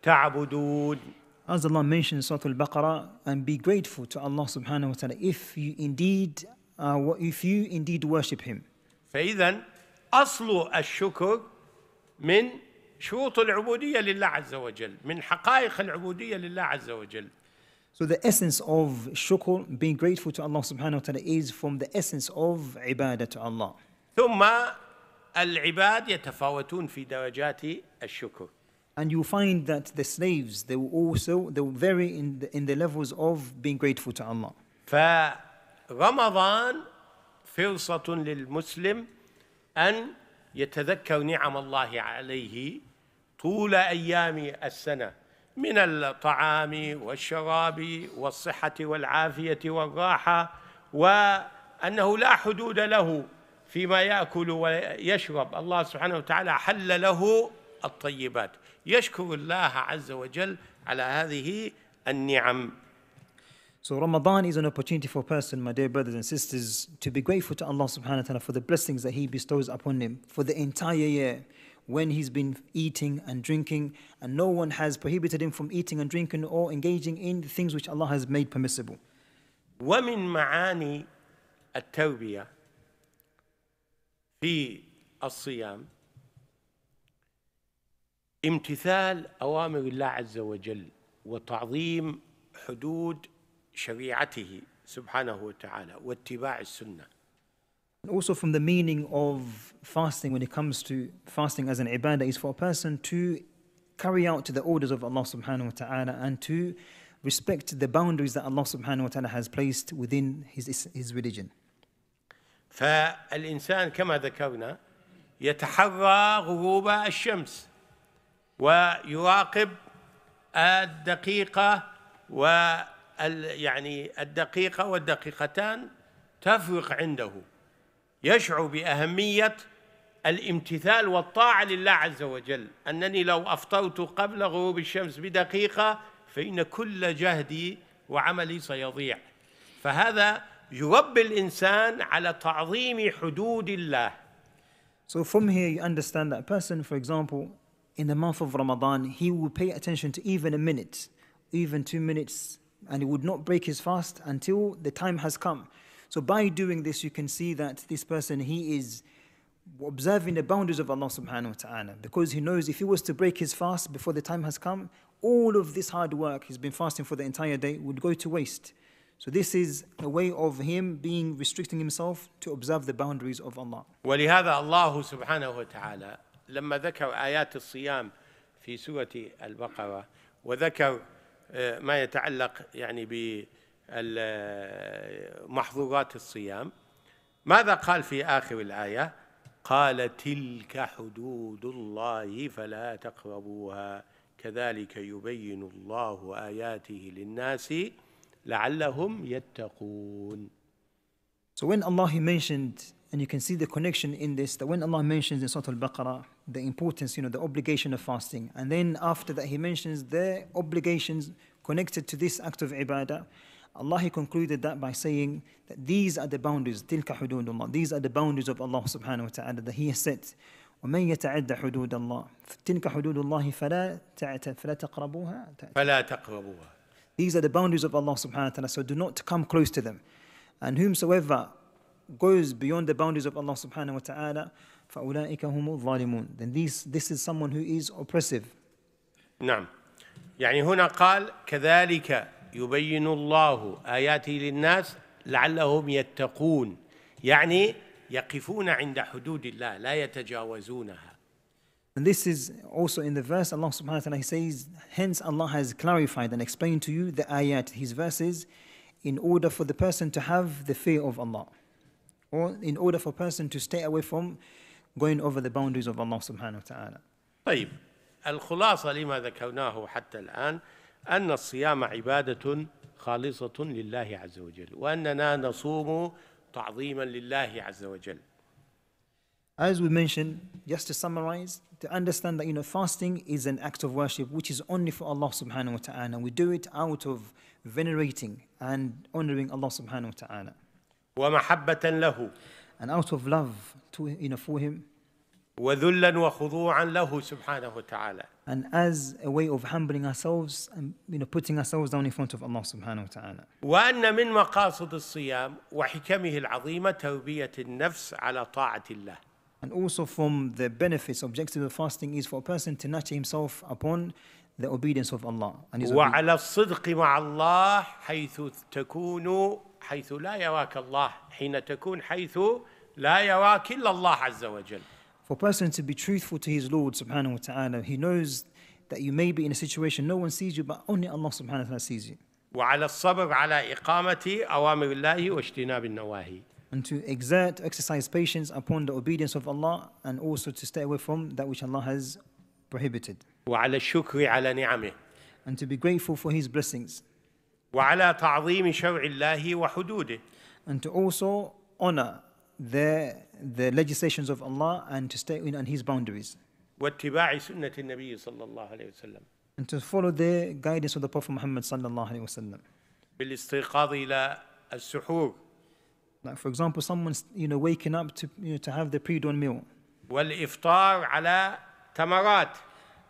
تعبدون. As Allah mentions in Surah Al-Baqarah, and be grateful to Allah subhanahu wa ta'ala if you indeed, uh, if you indeed worship Him. فإذا أصل الشكر من شروط العبودية لله عز وجل من حقائق العبودية لله عز وجل So the essence of shukr, being grateful to Allah subhanahu wa ta'ala, is from the essence of ibadah to Allah. ثم العباد يتفاوتون في درجات الشكر and you find that the slaves they were also they were very in the, in the levels of being grateful to Allah. فرمضان فرصة للمسلم أن يتذكر نعم الله عليه طول أيام السنة من الطعام والشراب والصحة والعافية والراحة وأنه لا حدود له فيما يأكل ويشرب الله سبحانه وتعالى حل له الطيبات يشكر الله عز وجل على هذه النعم So Ramadan is an opportunity for a person, my dear brothers and sisters, to be grateful to Allah subhanahu wa ta'ala for the blessings that He bestows upon him for the entire year when he's been eating and drinking and no one has prohibited him from eating and drinking or engaging in the things which Allah has made permissible. ومن معاني التوبية في الصيام امتثال اوامر الله عز وجل وتعظيم حدود شريعته سبحانه وتعالى واتباع السنه And also from the meaning of fasting when it comes to fasting as an ibadah is for a person to carry out the orders of Allah subhanahu wa ta'ala and to respect the boundaries that Allah subhanahu wa ta'ala has placed within his, his religion. فالإنسان كما ذكرنا يتحرى غروب الشمس ويراقب الدقيقة و يعني الدقيقة والدقيقتان تفرق عنده يشعر بأهمية الامتثال والطاعة لله عز وجل أنني لو أفطرت قبل غروب الشمس بدقيقة فإن كل جهدي وعملي سيضيع فهذا يربي الإنسان على تعظيم حدود الله So from here you understand that a person for example in the month of Ramadan, he would pay attention to even a minute, even two minutes, and he would not break his fast until the time has come. So by doing this, you can see that this person, he is observing the boundaries of Allah subhanahu wa ta'ala because he knows if he was to break his fast before the time has come, all of this hard work he's been fasting for the entire day would go to waste. So this is a way of him being restricting himself to observe the boundaries of Allah. ولهذا الله سبحانه وتعالى لما ذكر آيات الصيام في سورة البقرة وذكر آه، ما يتعلق يعني بمحظورات الصيام ماذا قال في آخر الآية قال تلك حدود الله فلا تقربوها كذلك يبين الله آياته للناس لعلهم يتقون So when Allah he mentioned and you can see the connection in this that when Allah mentions in Surah Al-Baqarah the importance, you know, the obligation of fasting. And then after that, he mentions the obligations connected to this act of ibadah. Allah he concluded that by saying that these are the boundaries, tilka hududullah, these are the boundaries of Allah subhanahu wa ta'ala that He has set. ومن يتعد حدود الله تلك حدود الله فلا فلا تقربوها فلا تقربوها These are the boundaries of Allah subhanahu wa ta'ala, so do not come close to them. And whomsoever goes beyond the boundaries of Allah subhanahu wa ta'ala, فأولئك هم الظالمون then these, this is someone who is oppressive نعم يعني هنا قال كذلك يبين الله آياته للناس لعلهم يتقون يعني يقفون عند حدود الله لا يتجاوزونها And this is also in the verse Allah subhanahu wa ta'ala says, hence Allah has clarified and explained to you the ayat, his verses, in order for the person to have the fear of Allah. Or in order for a person to stay away from going over the boundaries of Allah subhanahu wa ta'ala. طيب الخلاصة لما ذكرناه حتى الآن أن الصيام عبادة خالصة لله عز وجل وأننا نصوم تعظيما لله عز وجل As we mentioned, just to summarize, to understand that you know fasting is an act of worship which is only for Allah subhanahu wa ta'ala. We do it out of venerating and honoring Allah subhanahu wa ta'ala. ومحبة له. And out of love to you know, for him. وذلا وخضوعا له سبحانه وتعالى. And as a way of humbling ourselves and you know, putting ourselves down in front of Allah subhanahu wa ta'ala. وأن من مقاصد الصيام وحكمه العظيمة توبية النفس على طاعة الله. And also from the benefits, objective of fasting is for a person to nurture himself upon the obedience of Allah. And his وعلى الصدق مع الله حيث تكون حيث لا يراك الله حين تكون حيث لا يواك إلا الله عز وجل. For a person to be truthful to his Lord subhanahu wa ta'ala, he knows that you may be in a situation no one sees you, but only Allah subhanahu wa ta'ala sees you. وعلى الصبر على إقامة أوامر الله واجتناب النواهي. And to exert, exercise patience upon the obedience of Allah and also to stay away from that which Allah has prohibited. وعلى الشكر على نعمه. And to be grateful for His blessings. وعلى تعظيم شرع الله وحدوده. And to also honor the, the legislations of Allah and to stay in and His boundaries. And to follow the guidance of the Prophet Muhammad صلى الله عليه وسلم. Like for example, someone's you know waking up to you know, to have the pre-dawn meal. والإفطار على تمرات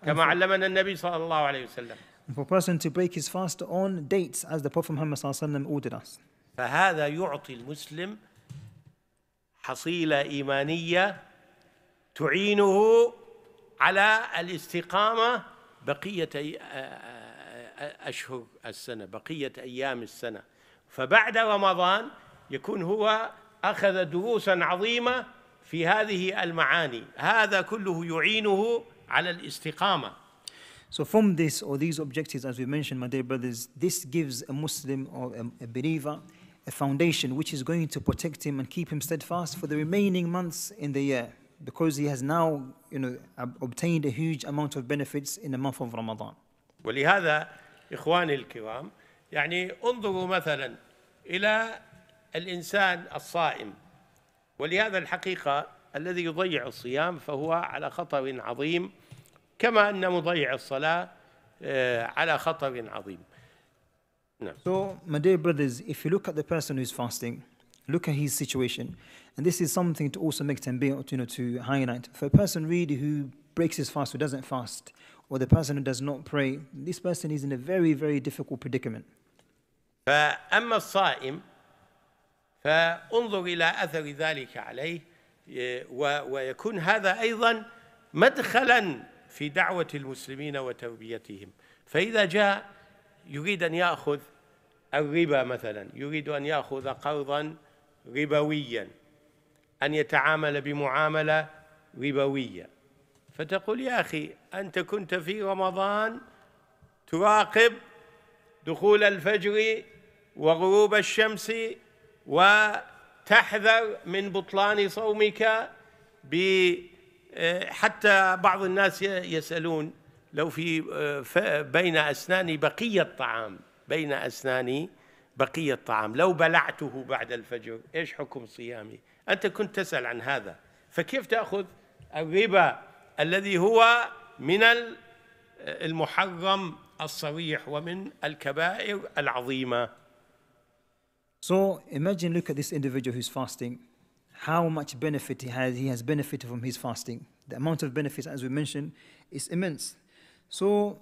كما علمنا النبي صلى الله عليه وسلم. And for a person to break his fast on dates as the Prophet Muhammad صلى الله عليه وسلم ordered us. فهذا يعطي المسلم حصيله ايمانيه تعينه على الاستقامه بقيه اشهر السنه بقيه ايام السنه فبعد رمضان يكون هو اخذ دروسا عظيمه في هذه المعاني هذا كله يعينه على الاستقامه So from this or these objectives, as we mentioned, my dear brothers, this gives a Muslim or a, a believer a foundation which is going to protect him and keep him steadfast for the remaining months in the year because he has now you know obtained a huge amount of benefits in the month of Ramadan. ولهذا إخواني الكرام يعني انظروا مثلا إلى الإنسان الصائم ولهذا الحقيقة الذي يضيع الصيام فهو على خطر عظيم كما أن مضيع الصلاة على خطر عظيم No. So, my dear brothers, if you look at the person who's fasting, look at his situation, and this is something to also make be, you know, to highlight. For a person really who breaks his fast, who doesn't fast, or the person who does not pray, this person is in a very, very difficult predicament. فأما الصائم فانظر إلى أثر ذلك عليه ويكون هذا أيضا مدخلا في دعوة المسلمين وتربيتهم فإذا جاء يريد أن يأخذ الربا مثلا يريد أن يأخذ قرضا ربويا أن يتعامل بمعاملة ربوية فتقول يا أخي أنت كنت في رمضان تراقب دخول الفجر وغروب الشمس وتحذر من بطلان صومك حتى بعض الناس يسألون لو في آه، بين أسناني بقية طعام بين أسناني بقية طعام لو بلعته بعد الفجر إيش حكم صيامي أنت كنت تسأل عن هذا فكيف تأخذ الربا الذي هو من المحرم الصريح ومن الكبائر العظيمة So imagine, look at this individual who's fasting, how much benefit he has, he has benefited from his fasting. The amount of benefits, as we mentioned, is immense. So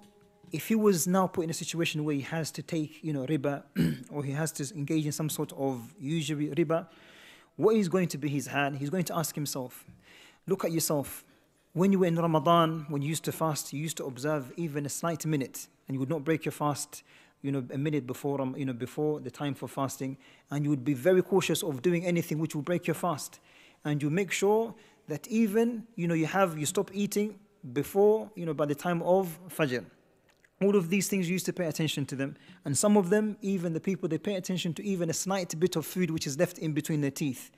if he was now put in a situation where he has to take, you know, riba, or he has to engage in some sort of usury riba, what is going to be his hand? He's going to ask himself, look at yourself. When you were in Ramadan, when you used to fast, you used to observe even a slight minute, and you would not break your fast, you know, a minute before, um, you know, before the time for fasting, and you would be very cautious of doing anything which will break your fast, and you make sure that even, you know, you have you stop eating before, you know, by the time of Fajr all of these things you used to pay attention to them and some of them even the people they pay attention to even a slight bit of food which is left in between their teeth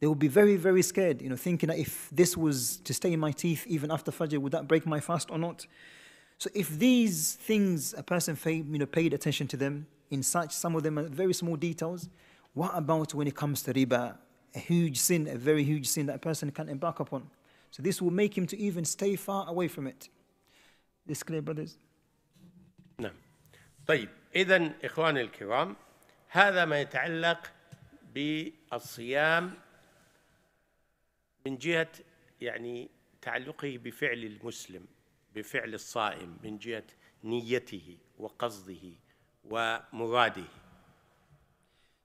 they will be very very scared you know thinking that if this was to stay in my teeth even after fajr would that break my fast or not so if these things a person paid, you know, paid attention to them in such some of them are very small details what about when it comes to riba a huge sin a very huge sin that a person can embark upon so this will make him to even stay far away from it this clear brothers طيب إذا إخواني الكرام هذا ما يتعلق بالصيام من جهة يعني تعلقه بفعل المسلم بفعل الصائم من جهة نيته وقصده ومراده.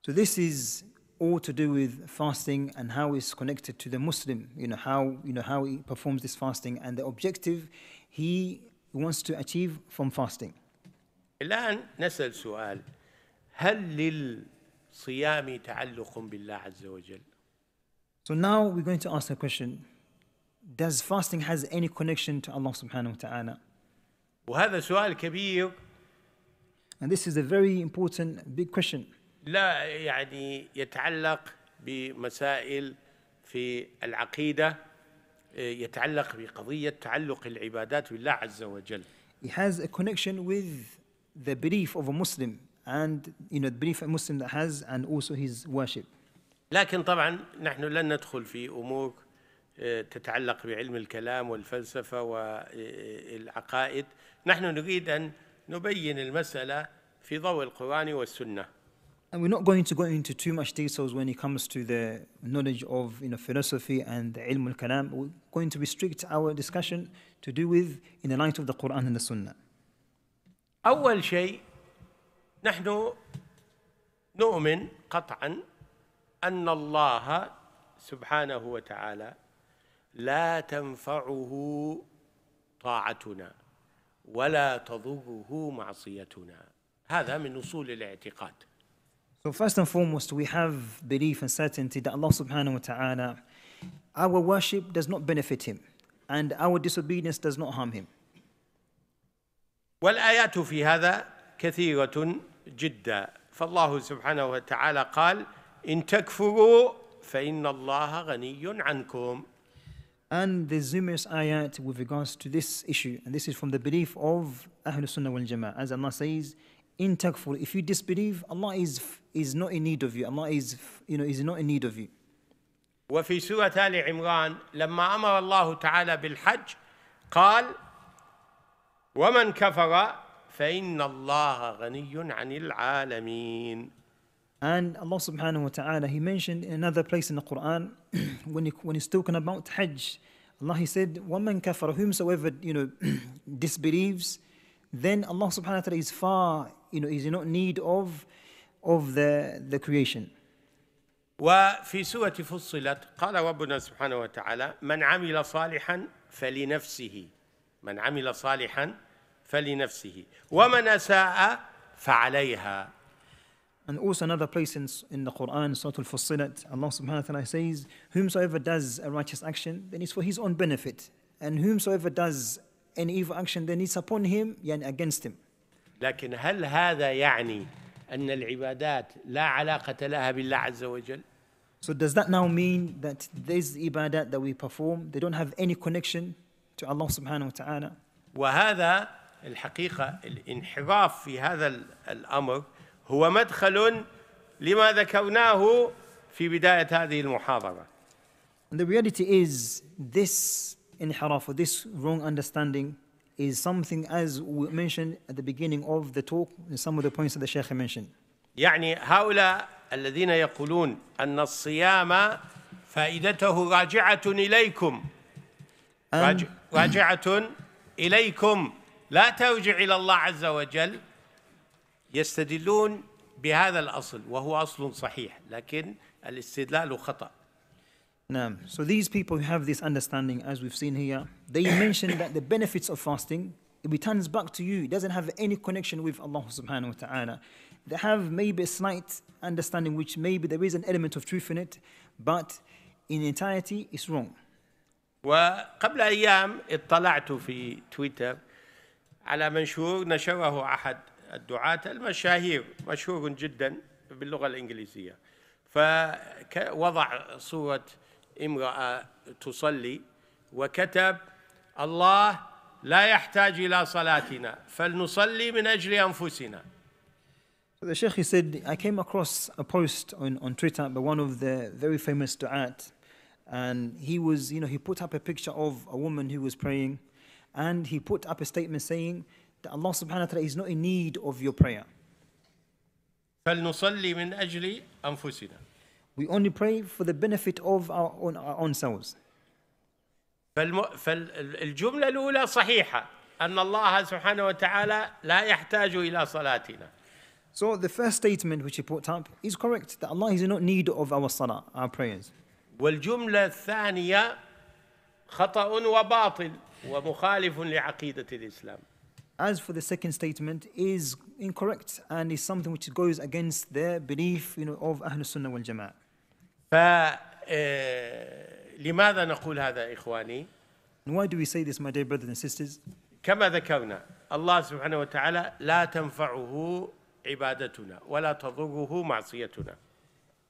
So this is all to do with fasting and how it's connected to the Muslim, you know, how, you know, how he performs this fasting and the objective he wants to achieve from fasting. الآن نسأل سؤال هل للصيام تعلق بالله عز وجل؟ So now we're going to ask a question. Does fasting has any connection to Allah subhanahu wa ta'ala? وهذا سؤال كبير. And this is a very important big question. لا يعني يتعلق بمسائل في العقيدة يتعلق بقضية تعلق العبادات بالله عز وجل. It has a connection with the belief of a Muslim and you know the belief of a Muslim that has and also his worship. لكن طبعا نحن لن ندخل في امور تتعلق بعلم الكلام والعقائد، نحن نريد ان نبين في ضوء القران And we're not going to go into too much details when it comes to the knowledge of you know, philosophy and the ilm al-kalam. We're going to restrict our discussion to do with in the light of the Quran and the Sunnah. أول شيء نحن نؤمن قطعا أن الله سبحانه وتعالى لا تنفعه طاعتنا ولا تضره معصيتنا هذا من أصول الاعتقاد So first and foremost, we have belief and certainty that Allah subhanahu wa ta'ala, our worship does not benefit him and our disobedience does not harm him. والايات في هذا كثيره جدا فالله سبحانه وتعالى قال ان تكفروا فان الله غني عنكم And there's numerous ayat with regards to this issue, and this is from the belief of Ahl Sunnah wal Jama'ah. As Allah says, in takfur, if you disbelieve, Allah is, is not in need of you. Allah is, you know, is not in need of you. وفي سورة آل عمران لما أمر الله تعالى بالحج قال ومن كفر فإن الله غني عن العالمين And Allah subhanahu wa ta'ala, He mentioned in another place in the Quran, when, he, when He's talking about Hajj, Allah He said, وَمَنْ كَفَرَ Whomsoever, you know, disbelieves, then Allah subhanahu wa ta'ala is far, you know, is in need of, of the, the creation. وفي سورة فصلت قال ربنا سبحانه وتعالى من عمل صالحا فلنفسه من عمل صالحا فلنفسه ومن أساء فعليها And also another place in, in the Quran, Surah Al-Fussilat, Allah subhanahu wa ta'ala says, Whomsoever does a righteous action, then it's for his own benefit. And whomsoever does an evil action, then it's upon him and against him. لكن هل هذا يعني أن العبادات لا علاقة لها بالله عز وجل؟ So does that now mean that these ibadat that we perform, they don't have any connection to Allah subhanahu wa ta'ala? وهذا الحقيقة الانحراف في هذا الأمر هو مدخل لما ذكرناه في بداية هذه المحاضرة. The reality is this انحراف or this wrong understanding is something as we mentioned at the beginning of the talk in some of the points that the Sheikh mentioned. يعني هؤلاء الذين يقولون أن الصيام فائدته راجعة إليكم راجعة إليكم لا توجع إلى الله عز وجل يستدلون بهذا الأصل وهو أصل صحيح لكن الاستدلال خطأ نعم so these people who have this understanding, as we've seen here, they mention that the benefits of fasting, it returns back to you. It doesn't have any connection with Allah subhanahu wa ta'ala. They have maybe a slight understanding, which maybe there is an element of truth in it, but in entirety, it's wrong. وقبل أيام اطلعت في تويتر على منشور نشره أحد الدعاة المشاهير مشهور جدا باللغة الإنجليزية فوضع صورة امرأة تصلي وكتب الله لا يحتاج إلى صلاتنا فلنصلي من أجل أنفسنا The Sheikh he said, I came across a post on, on Twitter by one of the very famous du'at and he was, you know, he put up a picture of a woman who was praying and he put up a statement saying that Allah subhanahu wa ta'ala is not in need of your prayer. We only pray for the benefit of our own, our own selves. فالجملة الأولى صحيحة أن الله سبحانه وتعالى لا يحتاج إلى صلاتنا. So the first statement which he put up is correct that Allah is not in need of our salah, our prayers. والجملة الثانية خطأ وباطل. ومخالف لعقيدة الإسلام as for the second statement, is incorrect and is something which goes against their belief you know, of Ahl Sunnah wal Jama'ah. فلماذا نقول هذا إخواني؟ And why do we say this, my dear brothers and sisters? كما ذكرنا الله سبحانه وتعالى لا تنفعه عبادتنا ولا تضره معصيتنا.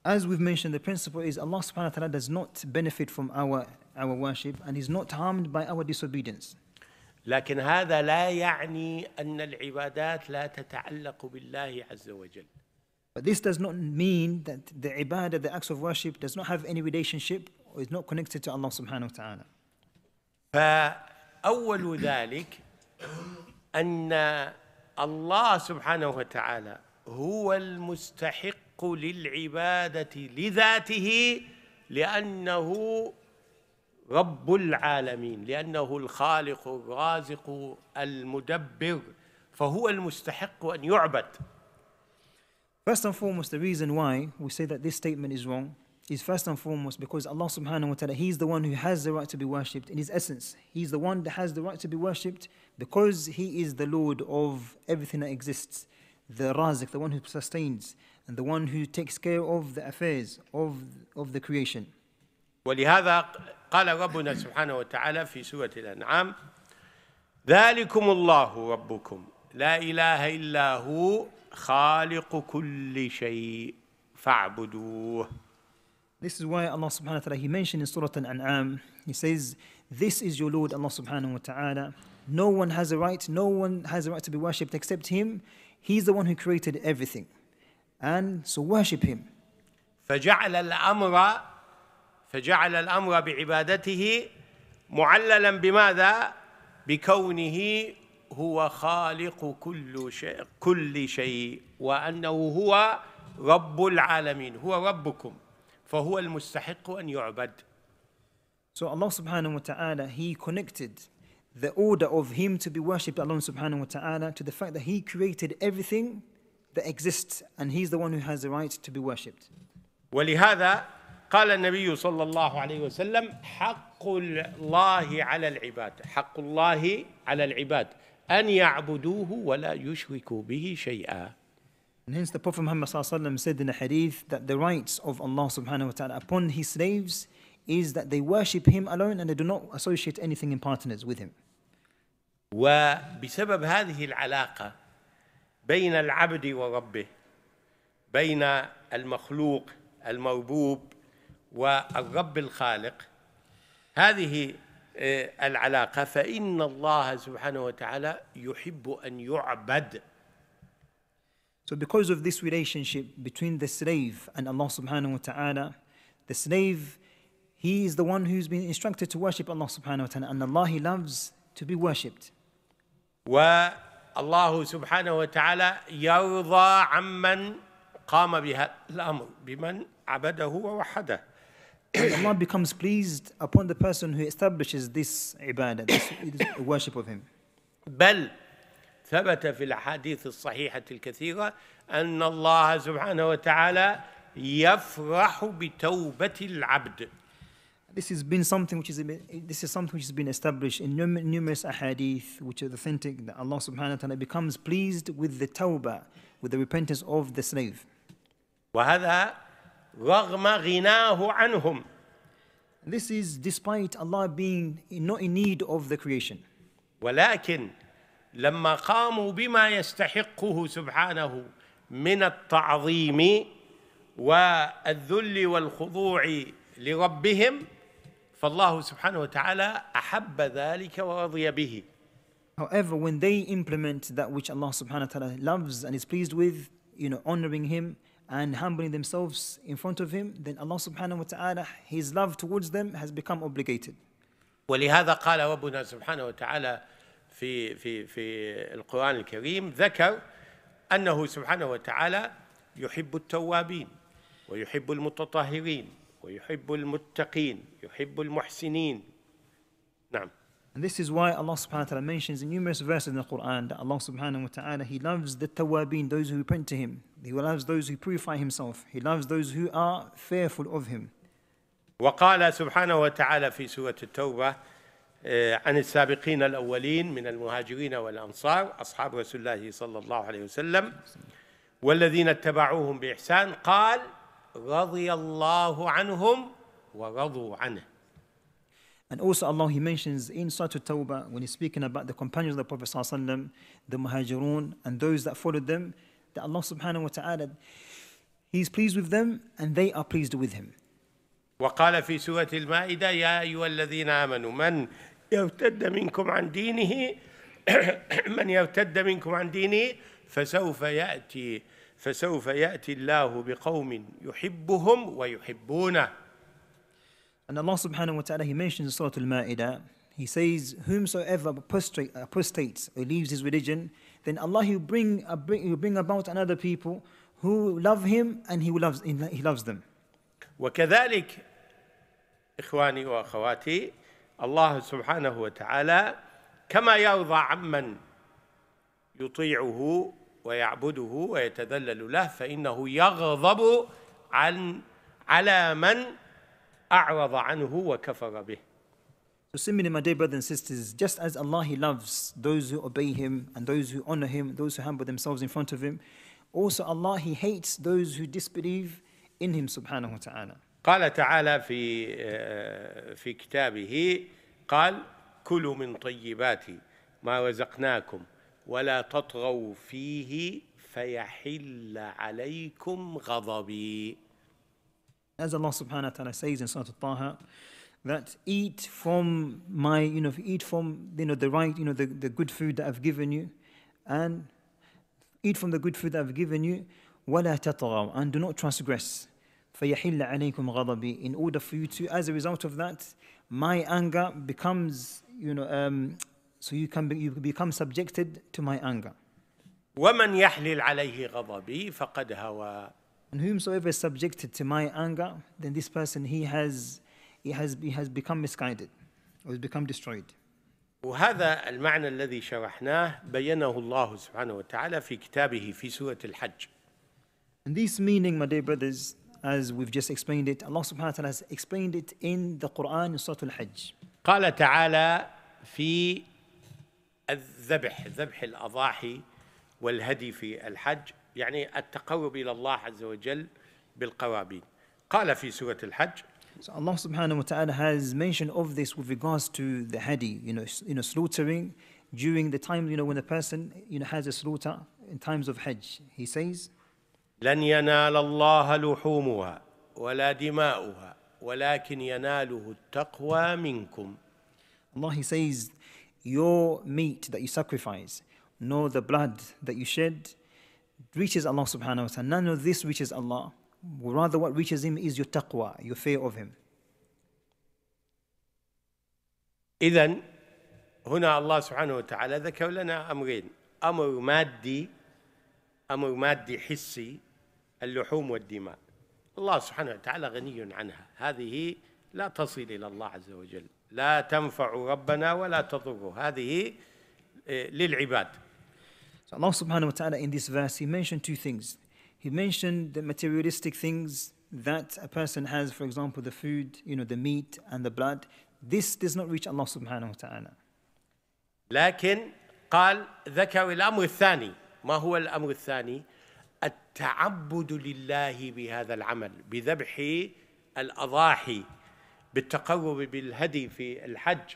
As we've mentioned, the principle is Allah subhanahu wa ta'ala does not benefit from our our worship and is not harmed by our disobedience. لكن هذا لا يعني أن العبادات لا تتعلق بالله عز وجل. But this does not mean that the ibadah, the acts of worship, does not have any relationship or is not connected to Allah subhanahu wa ta'ala. فأول ذلك أن الله سبحانه وتعالى هو المستحق للعبادة لذاته لأنه رب العالمين لانه الخالق الرازق المدبر فهو المستحق ان يعبد First and foremost, the reason why we say that this statement is wrong is first and foremost because Allah subhanahu wa ta'ala, He's the one who has the right to be worshipped in His essence. He's the one that has the right to be worshipped because He is the Lord of everything that exists, the Razik, the one who sustains, and the one who takes care of the affairs of, of the creation. ولهذا قال ربنا سبحانه وتعالى في سورة الأنعام ذلكم الله ربكم لا إله إلا هو خالق كل شيء فاعبدوه This is why Allah subhanahu wa ta'ala, he mentioned in Surah Al-An'am, he says, this is your Lord, Allah subhanahu wa ta'ala. No one has a right, no one has a right to be worshipped except him. He's the one who created everything. And so worship him. فجعل الأمر فجعل الامر بعبادته معللا بماذا بكونه هو خالق كل شيء كل شيء وانه هو رب العالمين هو ربكم فهو المستحق ان يعبد So Allah subhanahu wa ta'ala, He connected the order of Him to be worshipped, Allah subhanahu wa ta'ala, to the fact that He created everything that exists and He's the one who has the right to be worshipped. قال النبي صلى الله عليه وسلم حق الله على العباد حق الله على العباد أن يعبدوه ولا يشركوا به شيئا And hence the Prophet Muhammad said in a hadith that the rights of Allah subhanahu wa ta'ala upon his slaves is that they worship him alone and they do not associate anything in partners with him. وبسبب هذه العلاقة بين العبد وربه بين المخلوق المربوب والرب الخالق هذه العلاقة فإن الله سبحانه وتعالى يحب أن يعبد So because of this relationship between the slave and Allah subhanahu wa ta'ala, the slave, he is the one who's been instructed to worship Allah subhanahu wa ta'ala, and Allah he loves to be worshipped. والله سبحانه وتعالى يرضى عمن قام بهذا الأمر بمن عبده ووحده. And Allah becomes pleased upon the person who establishes this ibadah, this worship of Him. بل ثبت في الأحاديث الصحيحة الكثيرة أن الله سبحانه وتعالى يفرح بتوبة العبد. This has been something which is this is something which has been established in numerous ahadith which are authentic that Allah subhanahu wa ta'ala becomes pleased with the tawbah with the repentance of the slave. وهذا رغم غناه عنهم This is despite Allah being not in need of the creation. ولكن لما قاموا بما يستحقه سبحانه من التعظيم والذل والخضوع لربهم فالله سبحانه وتعالى أحب ذلك ورضي به. However, when they implement that which Allah subhanahu wa ta'ala loves and is pleased with, you know, honoring him, and humbling themselves in front of him, then Allah subhanahu wa ta'ala, his love towards them has become obligated. ولهذا قال ربنا سبحانه وتعالى في في في القرآن الكريم ذكر أنه سبحانه وتعالى يحب التوابين ويحب المتطهرين ويحب المتقين يحب المحسنين نعم And this is why Allah subhanahu wa ta'ala mentions in numerous verses in the Quran that Allah subhanahu wa ta'ala he loves the tawabin, those who repent to him, he loves those who purify himself. He loves those who are fearful of him. وقال سبحانه وتعالى في سورة التوبة عن السابقين الأولين من المهاجرين والأنصار أصحاب رسول الله صلى الله عليه وسلم والذين اتبعوهم بإحسان قال رضي الله عنهم ورضوا عنه And also Allah, He mentions in Surah At-Tawbah, when He's speaking about the companions of the Prophet ﷺ, the Muhajirun, and those that followed them, that Allah subhanahu wa ta'ala He's pleased with them and they are pleased with Him. وقال في سورة المائدة يا أيها الذين آمنوا من يرتد منكم عن دينه من يرتد منكم عن دينه فسوف يأتي فسوف يأتي الله بقوم يحبهم ويحبونه And Allah subhanahu wa ta'ala, He mentions in Surah Al-Ma'idah, He says, Whomsoever apostates uh, or leaves his religion, then Allah you bring, uh, bring bring about another people who love him and he loves he loves them وكذلك اخواني واخواتي الله سبحانه وتعالى كما يرضى عمن يطيعه ويعبده ويتذلل له فإنه يغضب عن على من أعرض عنه وكفر به So similarly, my dear brothers and sisters, just as Allah He loves those who obey Him and those who honor Him, those who humble themselves in front of Him, also Allah He hates those who disbelieve in Him subhanahu wa ta'ala. قال تعالى في في كتابه قال كلوا من طيبات ما رزقناكم ولا تطغوا فيه فيحل عليكم غضبي. As Allah subhanahu wa ta'ala says in Surah Al-Taha, that eat from my, you know, eat from, you know, the right, you know, the, the good food that I've given you, and eat from the good food that I've given you, وَلَا تَطْغَوْا And do not transgress. فَيَحِلَّ عَلَيْكُمْ غَضَبِي In order for you to, as a result of that, my anger becomes, you know, um, so you can be, you become subjected to my anger. ومن يحلل عليه غضبي فقد هوى. And whomsoever is subjected to my anger, then this person, he has he has, it has become misguided or has become destroyed. وهذا المعنى الذي شرحناه بينه الله سبحانه وتعالى في كتابه في سورة الحج. And this meaning, my dear brothers, as we've just explained it, Allah subhanahu wa ta'ala has explained it in the Quran in Surah Al-Hajj. قال تعالى في الذبح ذبح الأضاحي والهدي في الحج يعني التقرب إلى الله عز وجل بالقرابين قال في سورة الحج so Allah subhanahu wa ta'ala has mentioned of this with regards to the hadi, you know, you know, slaughtering during the time, you know, when the person, you know, has a slaughter in times of hajj. He says, لن ينال الله لحومها ولا دماؤها ولكن يناله التقوى منكم Allah he says your meat that you sacrifice nor the blood that you shed reaches Allah subhanahu wa ta'ala none of this reaches Allah Rather, what reaches him is your taqwa, your fear of him. إذا هنا الله سبحانه وتعالى ذكر لنا أمرين أمر مادي أمر مادي حسي اللحوم والدماء الله سبحانه وتعالى غني عنها هذه لا تصل إلى الله عز وجل لا تنفع ربنا ولا تضره هذه آه، للعباد So Allah subhanahu wa ta'ala in this verse, he mentioned two things. He mentioned the materialistic things that a person has, for example, the food, you know, the meat and the blood. This does not reach Allah subhanahu wa ta'ala. لكن قال ذكر الأمر الثاني ما هو الأمر الثاني التعبد لله بهذا العمل بذبح الأضاحي بالتقرب بالهدي في الحج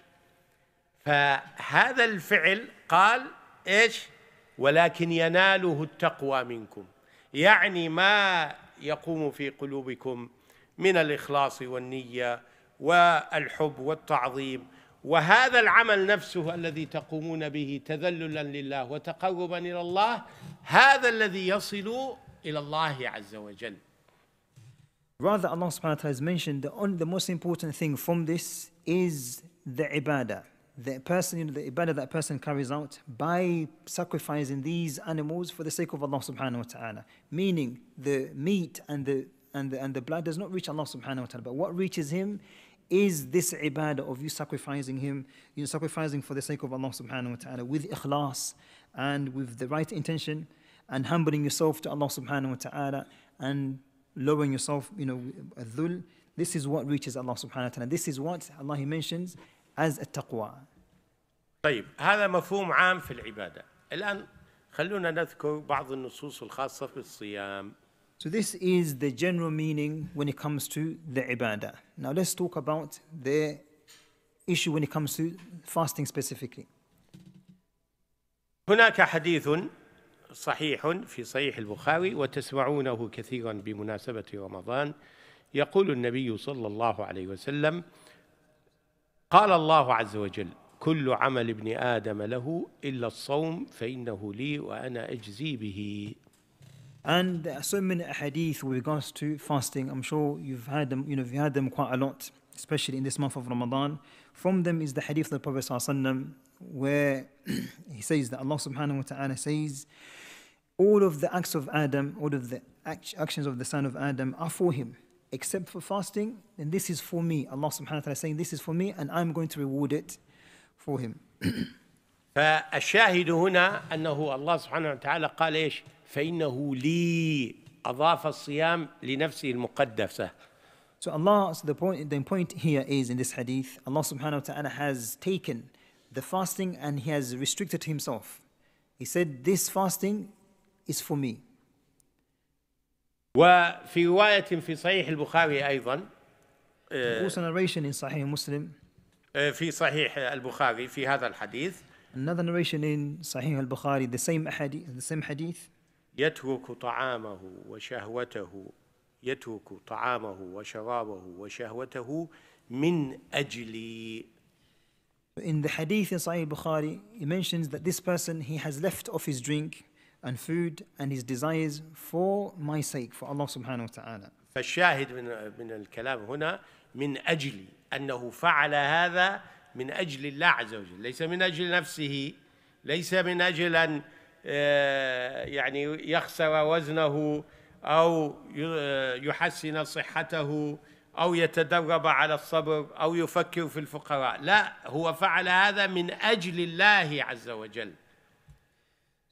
فهذا الفعل قال ايش ولكن يناله التقوى منكم يعني ما يقوم في قلوبكم من الاخلاص والنيه والحب والتعظيم وهذا العمل نفسه الذي تقومون به تذللا لله وتقربا الى الله هذا الذي يصل الى الله عز وجل Rather, Allah subhanahu wa ta'ala has mentioned that the most important thing from this is the ibadah. the person, you know, the ibadah that person carries out by sacrificing these animals for the sake of Allah subhanahu wa ta'ala. Meaning the meat and the and the, and the blood does not reach Allah subhanahu wa ta'ala. But what reaches him is this ibadah of you sacrificing him, you know, sacrificing for the sake of Allah subhanahu wa ta'ala with ikhlas and with the right intention and humbling yourself to Allah subhanahu wa ta'ala and lowering yourself, you know, dhul. This is what reaches Allah subhanahu wa ta'ala. This is what Allah he mentions از التقوى طيب هذا مفهوم عام في العباده الان خلونا نذكر بعض النصوص الخاصه في الصيام So this is the general meaning when it comes to the ibadah. Now let's talk about the issue when it comes to fasting specifically. هناك حديث صحيح في صحيح البخاري وتسمعونه كثيرا بمناسبة رمضان يقول النبي صلى الله عليه وسلم قال الله عز وجل كل عمل ابن آدم له إلا الصوم فإنه لي وأنا أجزي به And so many hadith with regards to fasting, I'm sure you've had them, you know, you have had them quite a lot, especially in this month of Ramadan. From them is the hadith of the Prophet ﷺ where he says that Allah subhanahu wa ta'ala says, all of the acts of Adam, all of the actions of the son of Adam are for him except for fasting, then this is for me. Allah subhanahu wa ta'ala is saying, This is for me, and I'm going to reward it for him. فالشاهد هنا أنه الله سبحانه وتعالى قال إيش فإنه لي أضاف الصيام لنفسه المقدسة So Allah, so the point, the point here is in this hadith, Allah subhanahu wa ta'ala has taken the fasting and He has restricted Himself. He said, This fasting is for me. وفي رواية في صحيح البخاري أيضا في صحيح البخاري في هذا الحديث another narration in Sahih al-Bukhari the same hadith the same hadith يترك طعامه وشهوته يترك طعامه وشرابه وشهوته من أجلي In the hadith in Sahih Bukhari, he mentions that this person, he has left off his drink and food and his desires for my sake for Allah subhanahu wa ta'ala فالشاهد من من الكلام هنا من اجل انه فعل هذا من اجل الله عز وجل ليس من اجل نفسه ليس من اجل ان آه، يعني يخسر وزنه او آه، يحسن صحته او يتدرب على الصبر او يفكر في الفقراء لا هو فعل هذا من اجل الله عز وجل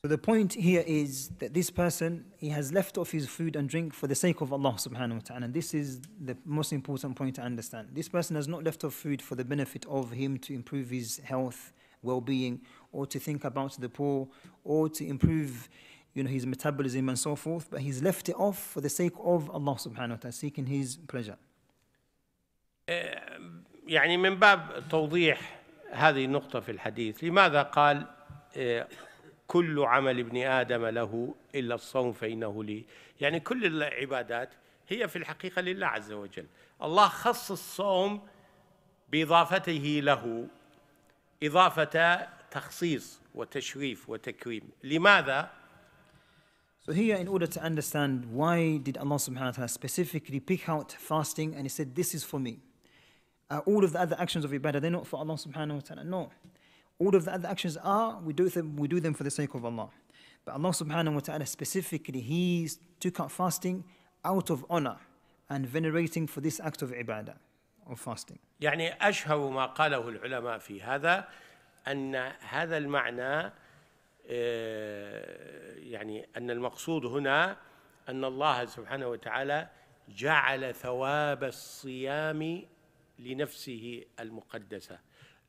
So the point here is that this person, he has left off his food and drink for the sake of Allah subhanahu wa ta'ala. And this is the most important point to understand. This person has not left off food for the benefit of him to improve his health, well-being, or to think about the poor, or to improve you know, his metabolism and so forth. But he's left it off for the sake of Allah subhanahu wa ta'ala, seeking his pleasure. Uh, يعني من باب توضيح هذه النقطة في الحديث لماذا قال كل عمل ابن آدم له إلا الصوم فإنه لي يعني كل العبادات هي في الحقيقة لله عز وجل الله خص الصوم بإضافته له إضافة تخصيص وتشريف وتكريم لماذا So here, in order to understand why did Allah subhanahu wa ta'ala specifically pick out fasting and He said, This is for me. Uh, all of the other actions of ibadah, they're not for Allah subhanahu wa ta'ala. No. All of the other actions are, we do them, we do them for the sake of Allah. But Allah subhanahu wa ta'ala specifically, He took up fasting out of honor and venerating for this act of ibadah of fasting. يعني أشهر ما قاله العلماء في هذا أن هذا المعنى يعني أن المقصود هنا أن الله سبحانه وتعالى جعل ثواب الصيام لنفسه المقدسه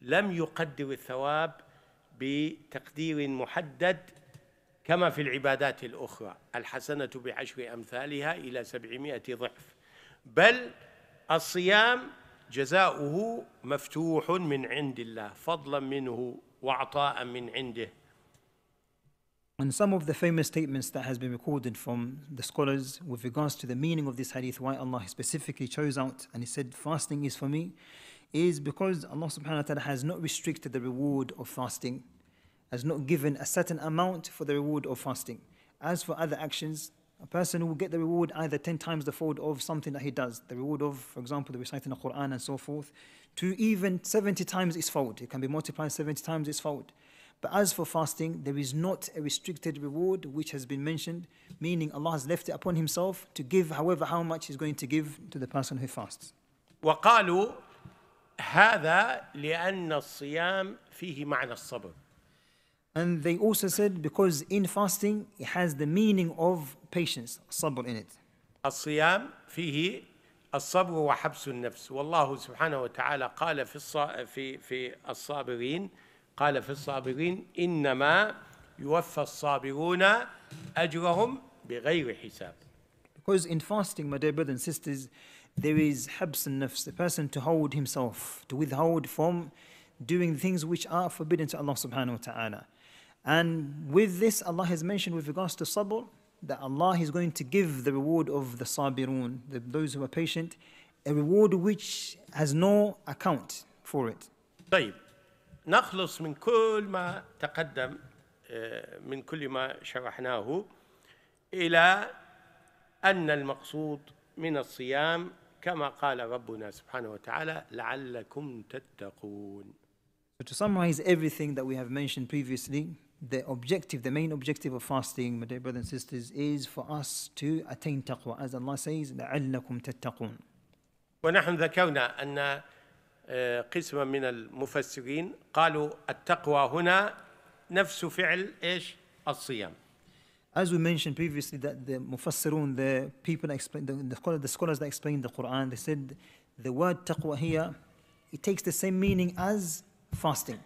لم يقدر الثواب بتقدير محدد كما في العبادات الأخرى الحسنة بعشر أمثالها إلى سبعمائة ضعف بل الصيام جزاؤه مفتوح من عند الله فضلا منه وعطاء من عنده And some of the famous statements that has been recorded from the scholars with regards to the meaning of this hadith, why Allah specifically chose out and He said, fasting is for me, is because Allah subhanahu wa ta'ala has not restricted the reward of fasting, has not given a certain amount for the reward of fasting. As for other actions, a person will get the reward either 10 times the fold of something that he does, the reward of, for example, the reciting the Quran and so forth, to even 70 times its fold. It can be multiplied 70 times its fold. But as for fasting, there is not a restricted reward which has been mentioned, meaning Allah has left it upon Himself to give however how much He's going to give to the person who fasts. هذا لأن الصيام فيه معنى الصبر. And they also said because in fasting it has the meaning of patience, صبر in it. الصيام فيه الصبر وحبس النفس والله سبحانه وتعالى قال في الص... في في الصابرين قال في الصابرين انما يوفى الصابرون اجرهم بغير حساب. Because in fasting, my dear brothers and sisters, there is habs and nafs, the person to hold himself, to withhold from doing things which are forbidden to Allah subhanahu wa ta'ala. And with this, Allah has mentioned with regards to sabr that Allah is going to give the reward of the sabirun, the, those who are patient, a reward which has no account for it. طيب نخلص من كل ما تقدم من كل ما شرحناه إلى أن المقصود من الصيام كما قال ربنا سبحانه وتعالى لعلكم تتقون So to summarize everything that we have mentioned previously, the objective, the main objective of fasting, my dear brothers and sisters, is for us to attain taqwa. As Allah says, لعلكم تتقون. ونحن ذكرنا أن قسم من المفسرين قالوا التقوى هنا نفس فعل إيش؟ الصيام. As we mentioned previously, that the mufassirun, the people that explain, the, the, the scholars that explain the Quran, they said the word taqwa here, it takes the same meaning as fasting.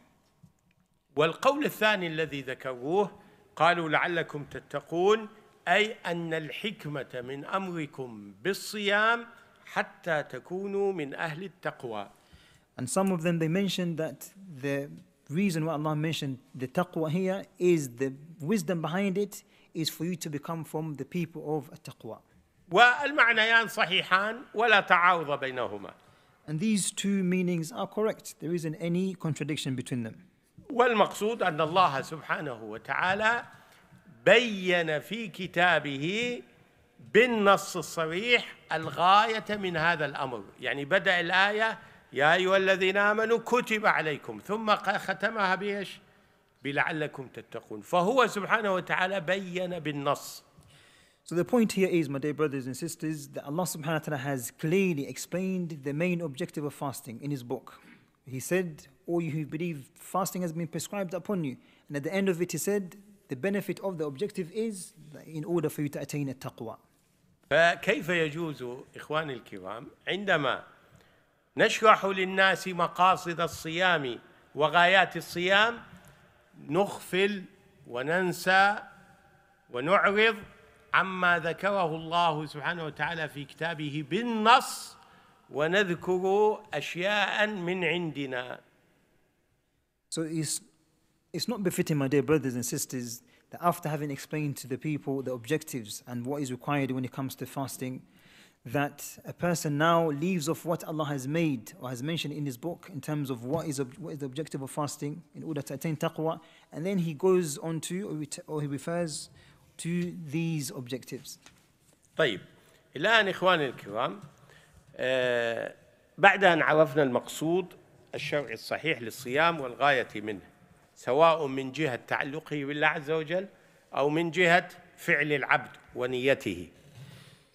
والقول الثاني الذي ذكروه قالوا لعلكم تتقون أي أن الحكمة من أمركم بالصيام حتى تكونوا من أهل التقوى. And some of them they mentioned that the reason why Allah mentioned the taqwa here is the wisdom behind it is for you to become from the people of التقوى. والمعنيان صحيحان ولا تعارض بينهما. And these two meanings are correct. There isn't any contradiction between them. والمقصود أن الله سبحانه وتعالى بين في كتابه بالنص الصريح الغاية من هذا الأمر يعني بدأ الآية يا أيها الذين آمنوا كتب عليكم ثم ختمها بإيش؟ بلعلكم تتقون فهو سبحانه وتعالى بين بالنص So the point here is, my dear brothers and sisters, that Allah subhanahu wa ta'ala has clearly explained the main objective of fasting in His book. He said, All you who believe fasting has been prescribed upon you. And at the end of it, He said, The benefit of the objective is in order for you to attain a taqwa. فكيف يجوز إخواني الكرام عندما نشرح للناس مقاصد الصيام وغايات الصيام نغفل وننسى ونعرض عما ذكره الله سبحانه وتعالى في كتابه بالنص ونذكر أشياء من عندنا So it's, it's not befitting, my dear brothers and sisters, that after having explained to the people the objectives and what is required when it comes to fasting, that a person now leaves off what Allah has made or has mentioned in His book in terms of what is, what is the objective of fasting in order to attain taqwa, and then he goes on to or he refers to these objectives. طيب الآن إخواني الكرام بعد أن عرفنا المقصود الشرعي الصحيح للصيام والغاية منه سواء من جهة تعلقه بالله عز وجل أو من جهة فعل العبد ونيته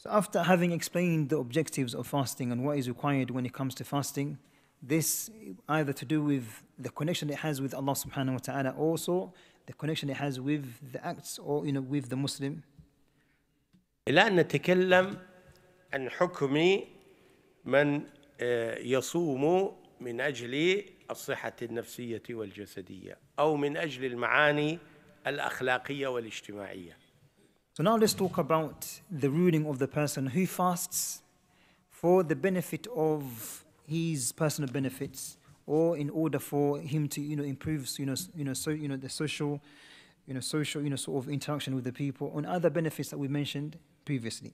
so after having explained the objectives of fasting and what is required when it comes to fasting, this either to do with the connection it has with Allah subhanahu wa ta'ala also the connection it has with the acts or you know with the Muslim. إلى أن نتكلم عن حكم من يصوم من أجل الصحة النفسية والجسدية أو من أجل المعاني الأخلاقية والاجتماعية. So now let's talk about the ruling of the person who fasts for the benefit of his personal benefits or in order for him to you know improve you know you know so you know the social you know social you know sort of interaction with the people and other benefits that we mentioned previously.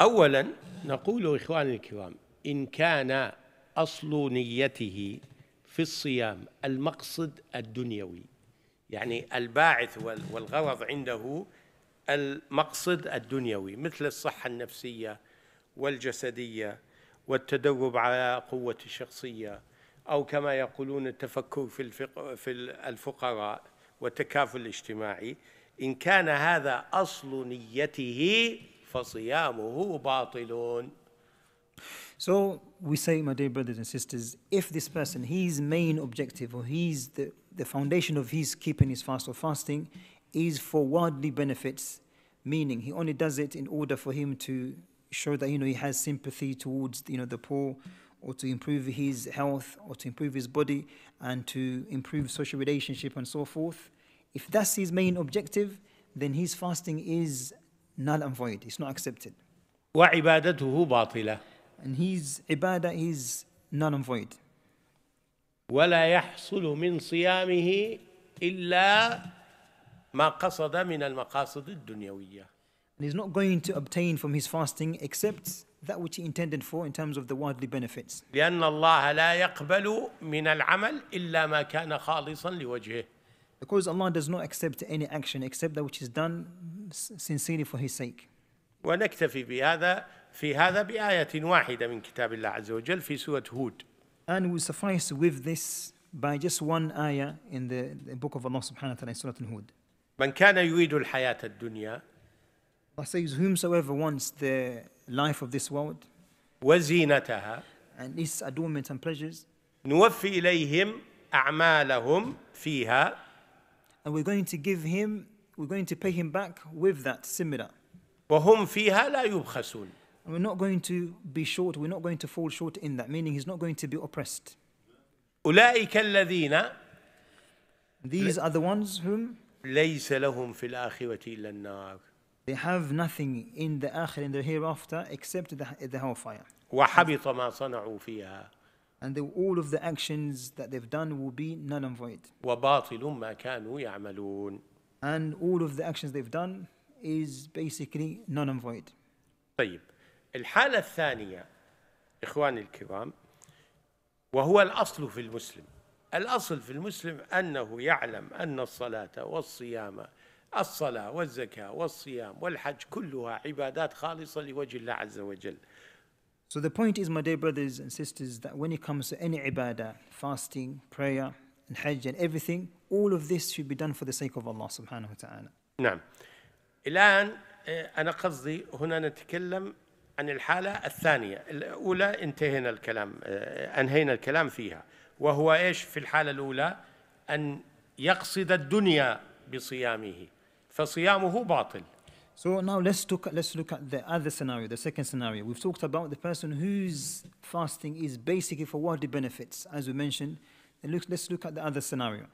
اولا نقول اخواني الكرام ان كان اصل نيته في الصيام المقصد الدنيوي يعني الباعث والغرض عنده المقصد الدنيوي مثل الصحة النفسية والجسدية والتدرب على قوة الشخصية أو كما يقولون التفكر في, في الفقراء والتكافل الاجتماعي إن كان هذا أصل نيته فصيامه باطل So we say, my dear brothers and sisters, if this person, his main objective or he's the, the foundation of his keeping his fast or fasting is for worldly benefits, meaning he only does it in order for him to show that you know he has sympathy towards you know the poor or to improve his health or to improve his body and to improve social relationship and so forth if that's his main objective then his fasting is null and void it's not accepted وعبادته باطلة and his ibadah is null and void ولا يحصل من صيامه إلا ما قصد من المقاصد الدنيوية And he's not going to obtain from his fasting except that which he intended for in terms of the worldly benefits. لأن الله لا يقبل من العمل إلا ما كان خالصا لوجهه. Because Allah does not accept any action except that which is done sincerely for His sake. ونكتفي بهذا في هذا بآية واحدة من كتاب الله عز وجل في سورة هود. And we suffice with this by just one ayah in the, the book of Allah subhanahu wa ta'ala, Surah Al-Hud. من كان يريد الحياة الدنيا I say whomsoever wants the life of this world وزينتها and its adornment and pleasures نوفي إليهم أعمالهم فيها and we're going to give him we're going to pay him back with that similar وهم فيها لا يبخسون and we're not going to be short we're not going to fall short in that meaning he's not going to be oppressed أولئك الذين these are the ones whom ليس لهم في الآخرة إلا النار They have nothing in the آخر in the hereafter, except the, the hellfire. وحبط ما صنعوا فيها And the, all of the actions that they've done will be null and void. وباطل ما كانوا يعملون And all of the actions they've done is basically null and void. طيب الحالة الثانية إخواني الكرام وهو الأصل في المسلم الأصل في المسلم أنه يعلم أن الصلاة والصيام الصلاة والزكاة والصيام والحج كلها عبادات خالصة لوجه الله عز وجل. So the point is, my dear brothers and sisters, that when it comes to any ibadah, fasting, prayer, and hajj and everything, all of this should be done for the sake of Allah subhanahu wa ta'ala. نعم. الآن آه، أنا قصدي هنا نتكلم عن الحالة الثانية، الأولى انتهينا الكلام آه، أنهينا الكلام فيها. وهو ايش في الحاله الاولى ان يقصد الدنيا بصيامه فصيامه باطل So now let's look, let's look at the other scenario, the second scenario. We've talked about the person whose fasting is basically for worldly benefits, as we mentioned. And look, let's look at the other scenario.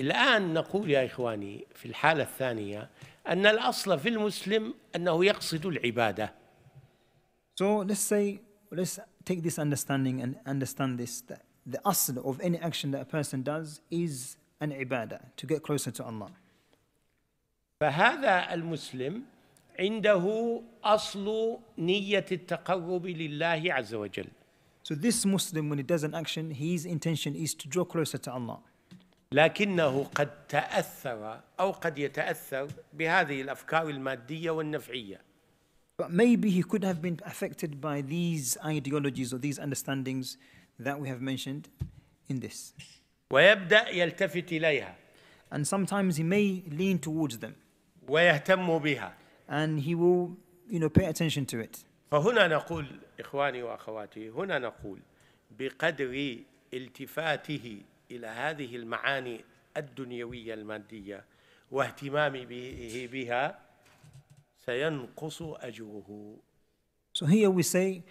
الآن نقول يا إخواني في الحالة الثانية أن الأصل في المسلم أنه يقصد العبادة. So let's say, let's take this understanding and understand this, that the asl of any action that a person does is an ibadah, to get closer to Allah. فهذا المسلم عنده أصل نية التقرب لله عز وجل. So this Muslim, when he does an action, his intention is to draw closer to Allah. لكنه قد تأثر أو قد يتأثر بهذه الأفكار المادية والنفعية. But maybe he could have been affected by these ideologies or these understandings that we have mentioned in this. ويبدأ يلتفت إليها. And sometimes he may lean towards them. ويهتم بها. And he will, you know, pay attention to it. فهنا نقول إخواني وأخواتي هنا نقول بقدر التفاته إلى هذه المعاني الدنيوية المادية بها سينقص أجره. So here we say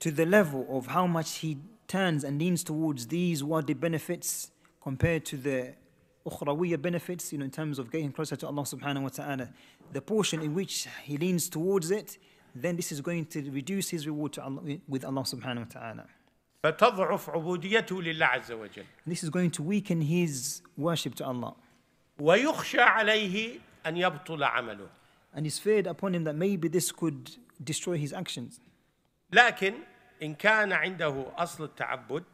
to the level of how much he turns and leans towards these worldly benefits compared to the ukhrawiyya benefits, you know, in terms of getting closer to Allah subhanahu wa ta'ala, the portion in which he leans towards it, then this is going to reduce his reward to Allah, with Allah subhanahu wa ta'ala. فتضعف عبوديته لله عز وجل. This is going to weaken his worship to Allah. ويخشى عليه أن يبطل عمله. And it's feared upon him that maybe this could destroy his actions. لكن إن كان عنده أصل التعبد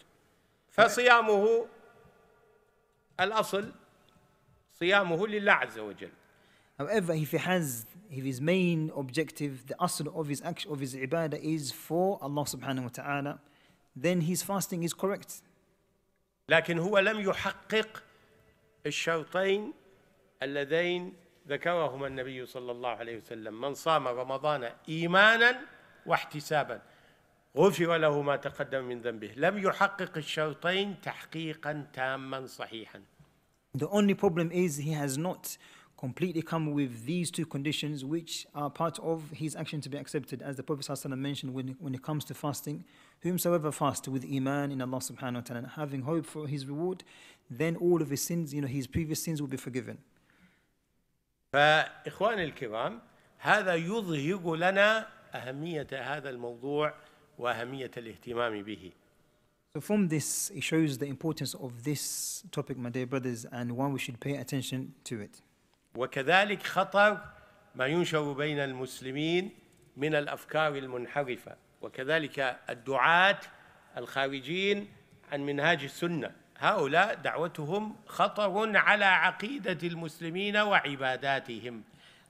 فصيامه الأصل صيامه لله عز وجل. However, if he has if his main objective, the asl of his action of his ibadah is for Allah subhanahu wa ta'ala, then his fasting is correct. لكن هو لم يحقق الشرطين اللذين ذكرهما النبي صلى الله عليه وسلم من صام رمضان إيمانا واحتسابا غفر له ما تقدم من ذنبه لم يحقق الشرطين تحقيقا تاما صحيحا The only problem is he has not completely come with these two conditions which are part of his action to be accepted as the Prophet ﷺ mentioned when, when it comes to fasting whomsoever fast with iman in Allah subhanahu wa ta'ala having hope for his reward then all of his sins you know his previous sins will be forgiven فإخواني الكرام هذا يظهر لنا أهمية هذا الموضوع وأهمية الاهتمام به. So from this, it shows the importance of this topic, my dear brothers, and why we should pay attention to it. وكذلك خطر ما ينشر بين المسلمين من الأفكار المنحرفة وكذلك الدعاة الخارجين عن منهاج السنة هؤلاء دعوتهم خطر على عقيدة المسلمين وعباداتهم.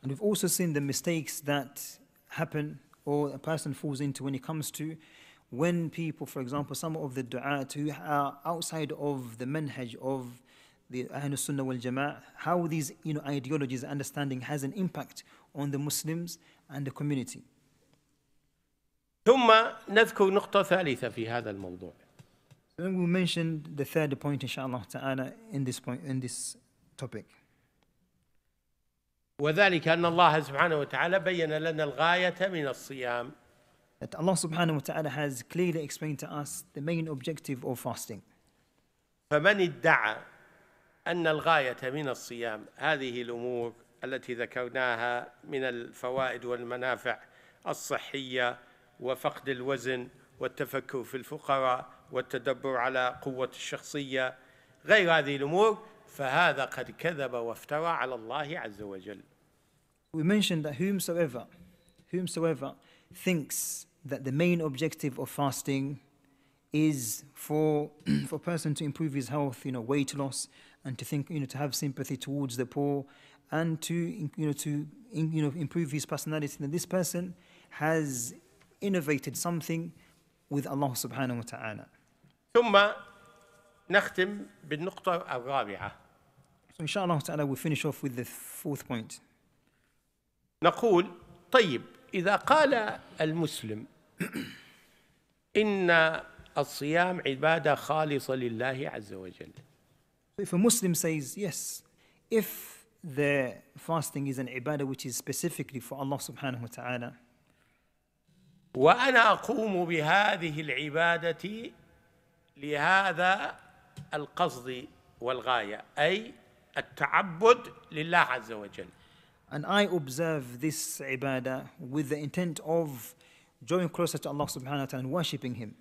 And we've also seen the mistakes that happen or a person falls into when it comes to when people, for example, some of the du'at who are outside of the manhaj of the Ahlul Sunnah wal Jama'ah, how these you know, ideologies understanding has an impact on the Muslims and the community. ثم نذكر نقطة ثالثة في هذا الموضوع. Then we mentioned the third point, inshallah ta'ala, in this point, in this topic. وذلك أن الله سبحانه وتعالى بين لنا الغاية من الصيام. That Allah subhanahu wa ta'ala has clearly explained to us the main objective of fasting. فمن ادعى أن الغاية من الصيام هذه الأمور التي ذكرناها من الفوائد والمنافع الصحية وفقد الوزن والتفكر في الفقراء والتدبر على قوة الشخصية غير هذه الأمور فهذا قد كذب وافترى على الله عز وجل. We mentioned that whomsoever, whomsoever thinks that the main objective of fasting is for for a person to improve his health, you know, weight loss, and to think, you know, to have sympathy towards the poor, and to you know to you know improve his personality. Then this person has innovated something with Allah subhanahu wa ta'ala. ثم نختم بالنقطة الرابعة So inshallah ta'ala we finish off with the fourth point. نقول طيب إذا قال المسلم إن الصيام عبادة خالصة لله عز وجل. If a Muslim says yes, if the fasting is an ibadah which is specifically for Allah subhanahu wa ta'ala, وأنا أقوم بهذه العبادة لهذا القصد والغاية أي التعبد لله عز وجل. And I observe this ibadah with the intent of drawing closer to Allah subhanahu wa ta'ala and worshipping Him.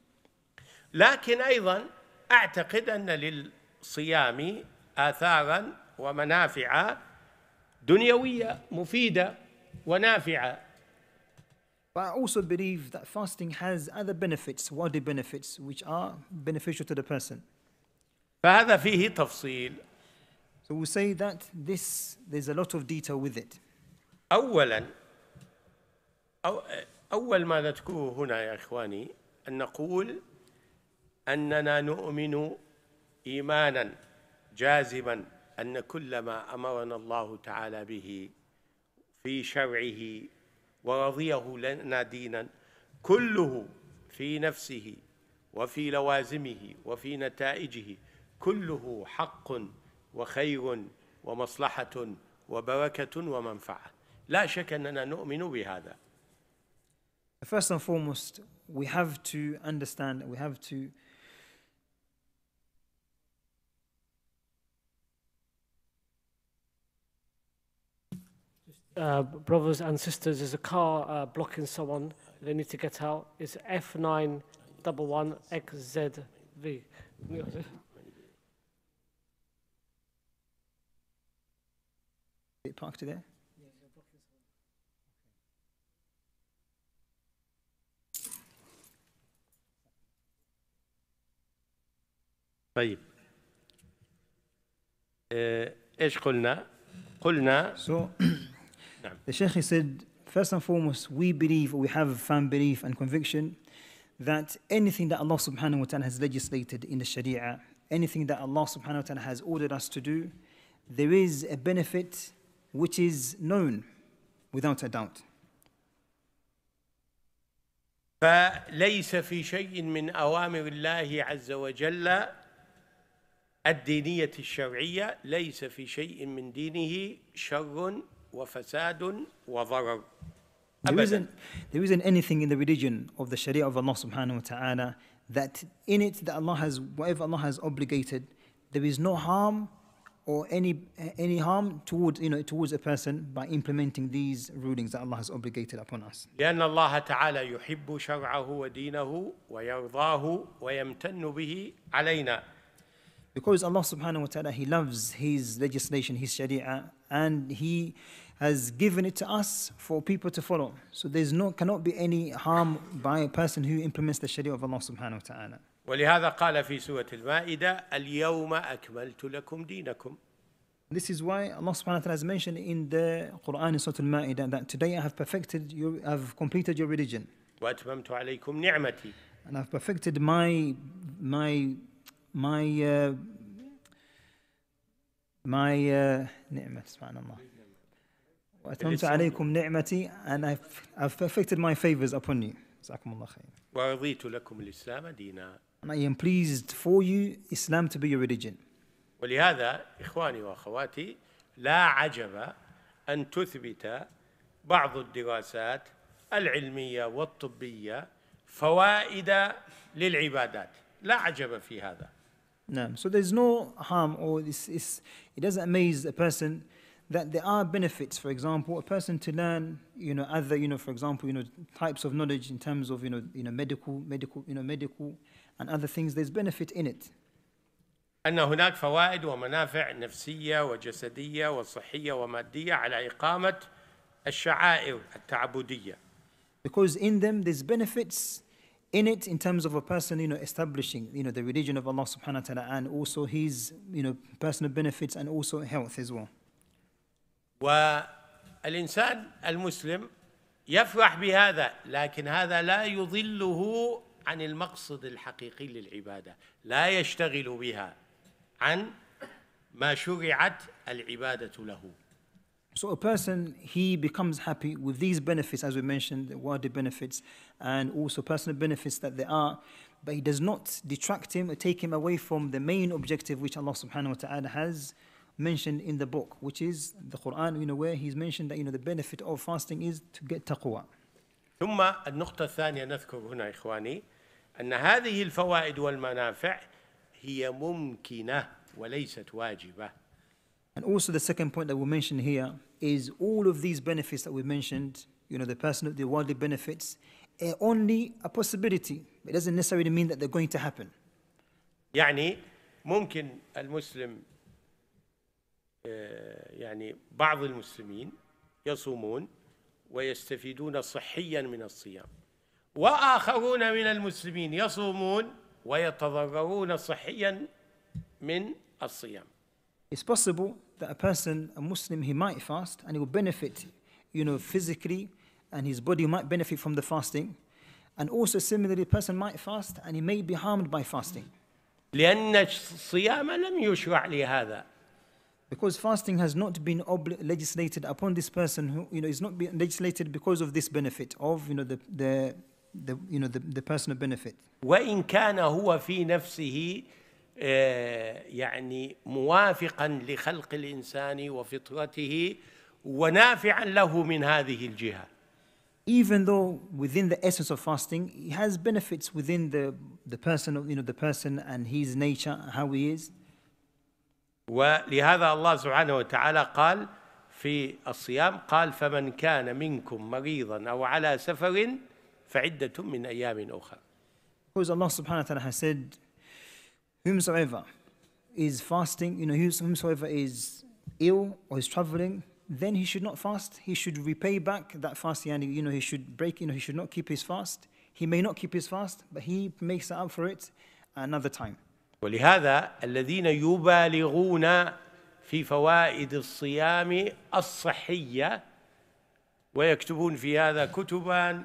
لكن أيضا أعتقد أن للصيام آثارا ومنافع دنيوية مفيدة ونافعة. But I also believe that fasting has other benefits, worldly benefits, which are beneficial to the person. فهذا فيه تفصيل. So we say that this, there's a lot of detail with it. أولا أو أول ما نذكره هنا يا إخواني أن نقول أننا نؤمن إيمانا جازما أن كل ما أمرنا الله تعالى به في شرعه ورضيه لنا دينا كله في نفسه وفي لوازمه وفي نتائجه كله حق وخير ومصلحة وبركة ومنفعة لا شك أننا نؤمن بهذا First and foremost, we have to understand, we have to Uh, brothers and sisters, there's a car uh, blocking someone. They need to get out. It's F911XZV. it parked there? طيب ايش قلنا؟ قلنا So the Sheikh said first and foremost we believe we have firm belief and conviction that anything that Allah subhanahu wa ta'ala has legislated in the Sharia, anything that Allah subhanahu wa ta'ala has ordered us to do, there is a benefit which is known without a doubt. فليس في شيء من أوامر الله عز وجل الدينية الشرعية ليس في شيء من دينه شر وفساد وضرر There isn't, there isn't anything in the religion of the Sharia of Allah subhanahu wa ta'ala that in it that Allah has, whatever Allah has obligated, there is no harm or any any harm towards you know towards a person by implementing these rulings that Allah has obligated upon us. Because Allah subhanahu wa ta'ala he loves his legislation, his sharia, and he has given it to us for people to follow. So there's no cannot be any harm by a person who implements the sharia of Allah subhanahu wa ta'ala. ولهذا قال في سورة المائدة اليوم أكملت لكم دينكم This is why Allah subhanahu wa ta'ala has mentioned in the Quran in Surah Al-Ma'idah that today I have perfected you have completed your religion. وأتممت عليكم نعمتي. And I've perfected my my my uh, my uh, نعمة سبحان الله. وأتممت عليكم نعمتي and I've, I've perfected my favors upon you. جزاكم الله خير. ورضيت لكم الإسلام دينا. and I am pleased for you Islam to be your religion. ولهذا إخواني وأخواتي لا عجب أن تثبت بعض الدراسات العلمية والطبية فوائد للعبادات لا عجب في هذا نعم so there's no harm or this is it doesn't amaze a person that there are benefits for example a person to learn you know other you know for example you know types of knowledge in terms of you know you know medical medical you know medical and other things, there's benefit in it. أن هناك فوائد ومنافع نفسية وجسدية وصحية ومادية على إقامة الشعائر التعبدية. Because in them there's benefits in it in terms of a person, you know, establishing, you know, the religion of Allah subhanahu wa ta'ala and also his, you know, personal benefits and also health as well. والإنسان المسلم يفرح بهذا لكن هذا لا يضله عن المقصد الحقيقي للعبادة لا يشتغل بها عن ما شرعت العبادة له So a person, he becomes happy with these benefits, as we mentioned, the worldly benefits, and also personal benefits that there are, but he does not detract him or take him away from the main objective which Allah subhanahu wa ta'ala has mentioned in the book, which is the Quran, you know, where he's mentioned that, you know, the benefit of fasting is to get taqwa. ثم النقطة الثانية نذكر هنا إخواني أن هذه الفوائد والمنافع هي ممكنة وليست واجبة. And also the second point that we mentioned here is all of these benefits that we mentioned, you know, the personal, the worldly benefits, are only a possibility. It doesn't necessarily mean that they're going to happen. يعني ممكن المسلم يعني بعض المسلمين يصومون ويستفيدون صحيا من الصيام واخرون من المسلمين يصومون ويتضررون صحيا من الصيام. It's possible that a person, a Muslim, he might fast and he will benefit, you know, physically and his body might benefit from the fasting. And also similarly, a person might fast and he may be harmed by fasting. لأن الصيام لم يشرع لهذا. Because fasting has not been legislated upon this person who, you know, is not legislated because of this benefit of, you know, the, the the, you know, the, the person of benefit. وإن كان هو في نفسه يعني موافقا لخلق الإنسان وفطرته ونافعا له من هذه الجهة. Even though within the essence of fasting, he has benefits within the, the person, you know, the person and his nature, how he is. ولهذا الله سبحانه وتعالى قال في الصيام قال فمن كان منكم مريضا أو على سفر فعدة من أيام أخرى Because Allah subhanahu wa ta'ala has said, whomsoever is fasting, you know, whomsoever is ill or is traveling, then he should not fast. He should repay back that fast, And you know, he should break, you know, he should not keep his fast. He may not keep his fast, but he makes up for it another time. ولهذا الذين يبالغون في فوائد الصيام الصحيه ويكتبون في هذا كتبا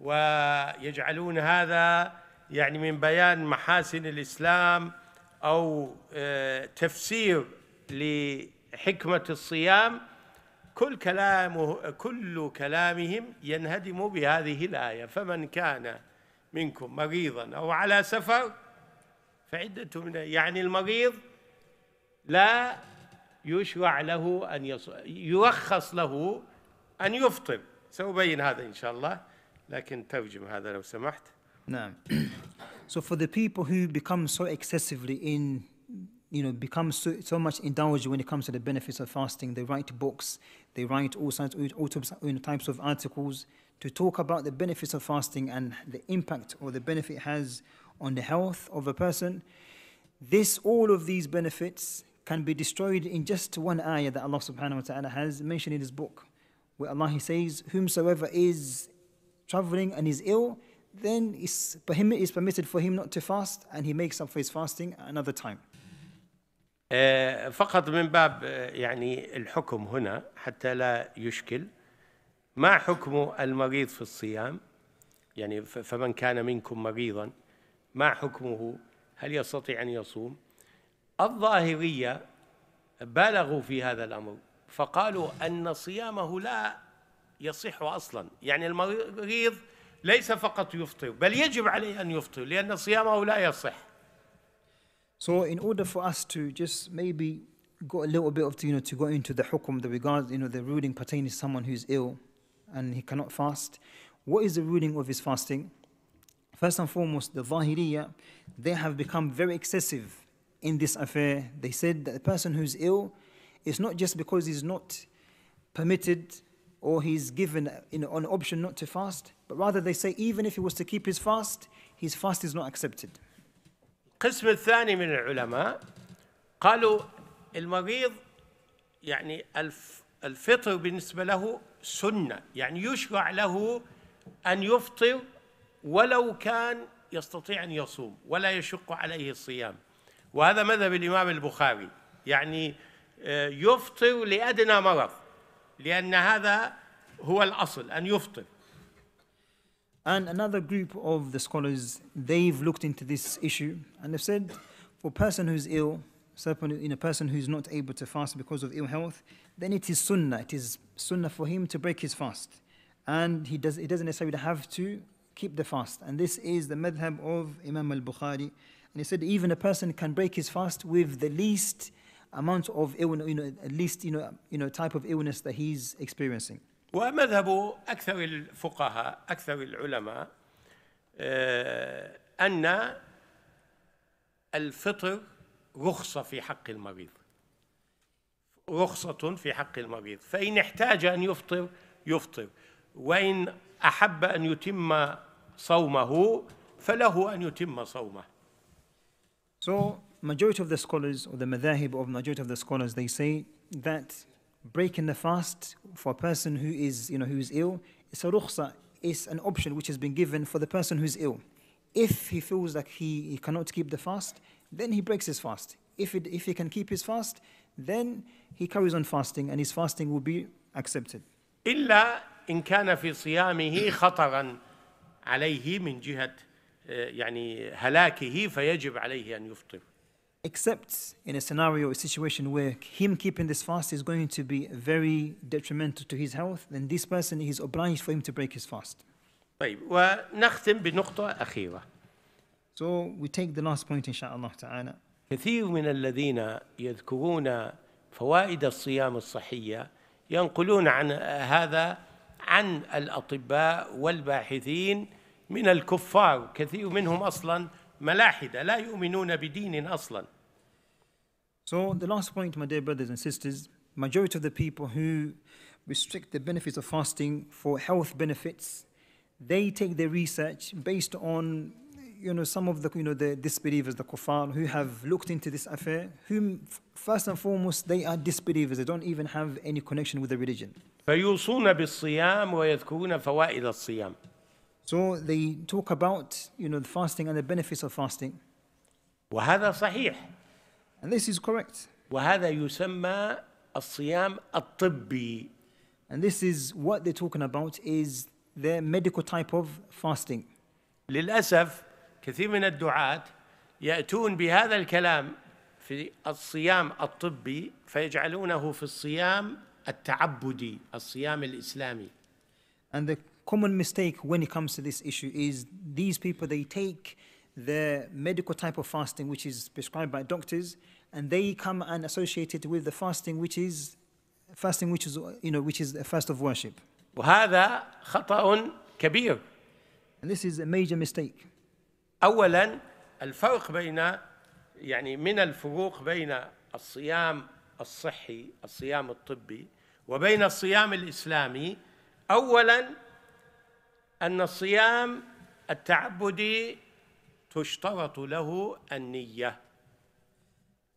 ويجعلون هذا يعني من بيان محاسن الإسلام أو آه، تفسير لحكمة الصيام كل كلامه كل كلامهم ينهدم بهذه الآية فمن كان منكم مريضا أو على سفر فعدة من يعني المريض لا يشرع له أن يص... يرخص له أن يفطر سأبين هذا إن شاء الله لكن ترجم هذا لو سمحت نعم so for the people who become so excessively in you know become so, so much indulged when it comes to the benefits of fasting they write books they write all, sorts, all types of articles to talk about the benefits of fasting and the impact or the benefit it has on the health of a person this all of these benefits can be destroyed in just one ayah that Allah subhanahu wa ta'ala has mentioned in his book where Allah he says whomsoever is traveling and is ill, then it's, it's permitted for him not to fast and he makes up for his fasting another time. آه، فقط من باب آه، يعني الحكم هنا حتى لا يشكل ما حكم المريض في الصيام يعني فمن كان منكم مريضا ما حكمه هل يستطيع أن يصوم الظاهرية بالغوا في هذا الأمر فقالوا أن صيامه لا يصح أصلا يعني المريض ليس فقط يفطر بل يجب عليه أن يفطر لأن صيامه لا يصح So in order for us to just maybe go a little bit of you know to go into the hukum the regards you know the ruling pertaining to someone who's ill and he cannot fast what is the ruling of his fasting first and foremost the zahiriya they have become very excessive in this affair they said that the person who's ill is not just because he's not permitted or he's given you know, an option not to fast, but rather they say even if he was to keep his fast, his fast is not accepted. القسم الثاني من العلماء قالوا المريض يعني الفطر بالنسبة له سنة يعني يشرع له أن يفطر ولو كان يستطيع أن يصوم ولا يشق عليه الصيام وهذا مذهب الإمام البخاري يعني آه، يفطر لأدنى مرض لأن هذا هو الأصل أن يفطر And another group of the scholars, they've looked into this issue and they've said for a person who's ill, in a person who's not able to fast because of ill health, then it is sunnah. It is sunnah for him to break his fast. And he, does, he doesn't necessarily have to keep the fast. And this is the madhab of Imam al Bukhari. And he said even a person can break his fast with the least amount of illness, you know, at least you know, you know, type of illness that he's experiencing. ومذهب أكثر الفقهاء أكثر العلماء آه، أن الفطر رخصة في حق المريض رخصة في حق المريض فإن احتاج أن يفطر يفطر وإن أحب أن يتم صومه فله أن يتم صومه So majority of the scholars, or the madhahib of majority of the scholars, they say that breaking the fast for a person who is, you know, who is ill, is a rukhsa, is an option which has been given for the person who's ill. If he feels like he, he cannot keep the fast, then he breaks his fast. If, it, if he can keep his fast, then he carries on fasting and his fasting will be accepted. إلا إن كان في صيامه خطرا عليه من جهة يعني هلاكه فيجب عليه أن يفطر except in a scenario, a situation where him keeping this fast is going to be very detrimental to his health, then this person is obliged for him to break his fast. So we take the last point إن شاء الله تعالى. كثير من الذين يذكرون فوائد الصيام الصحية ينقلون عن هذا عن الأطباء والباحثين من الكفار كثير منهم أصلاً ملاحدة لا يؤمنون بدين أصلا So the last point, my dear brothers and sisters, majority of the people who restrict the benefits of fasting for health benefits, they take their research based on you know, some of the, you know, the disbelievers, the kuffar, who have looked into this affair, whom, first and foremost, they are disbelievers. They don't even have any connection with the religion. فيوصون بالصيام ويذكرون فوائد الصيام. So they talk about, you know, the fasting and the benefits of fasting. وهذا صحيح. And this is correct. وهذا يسمى الصيام الطبي. And this is what they're talking about is the medical type of fasting. للأسف كثير من الدعاة يأتون بهذا الكلام في الصيام الطبي فيجعلونه في الصيام التعبدي الصيام الإسلامي. And the common mistake when it comes to this issue is these people, they take their medical type of fasting, which is prescribed by doctors, and they come and associate it with the fasting, which is fasting, which is you know, which is a fast of worship. وهذا خطأ كبير. And this is a major mistake. أولا الفرق بين يعني من الفروق بين الصيام الصحي الصيام الطبي وبين الصيام الإسلامي أولا أن الصيام التعبدي تشترط له النية.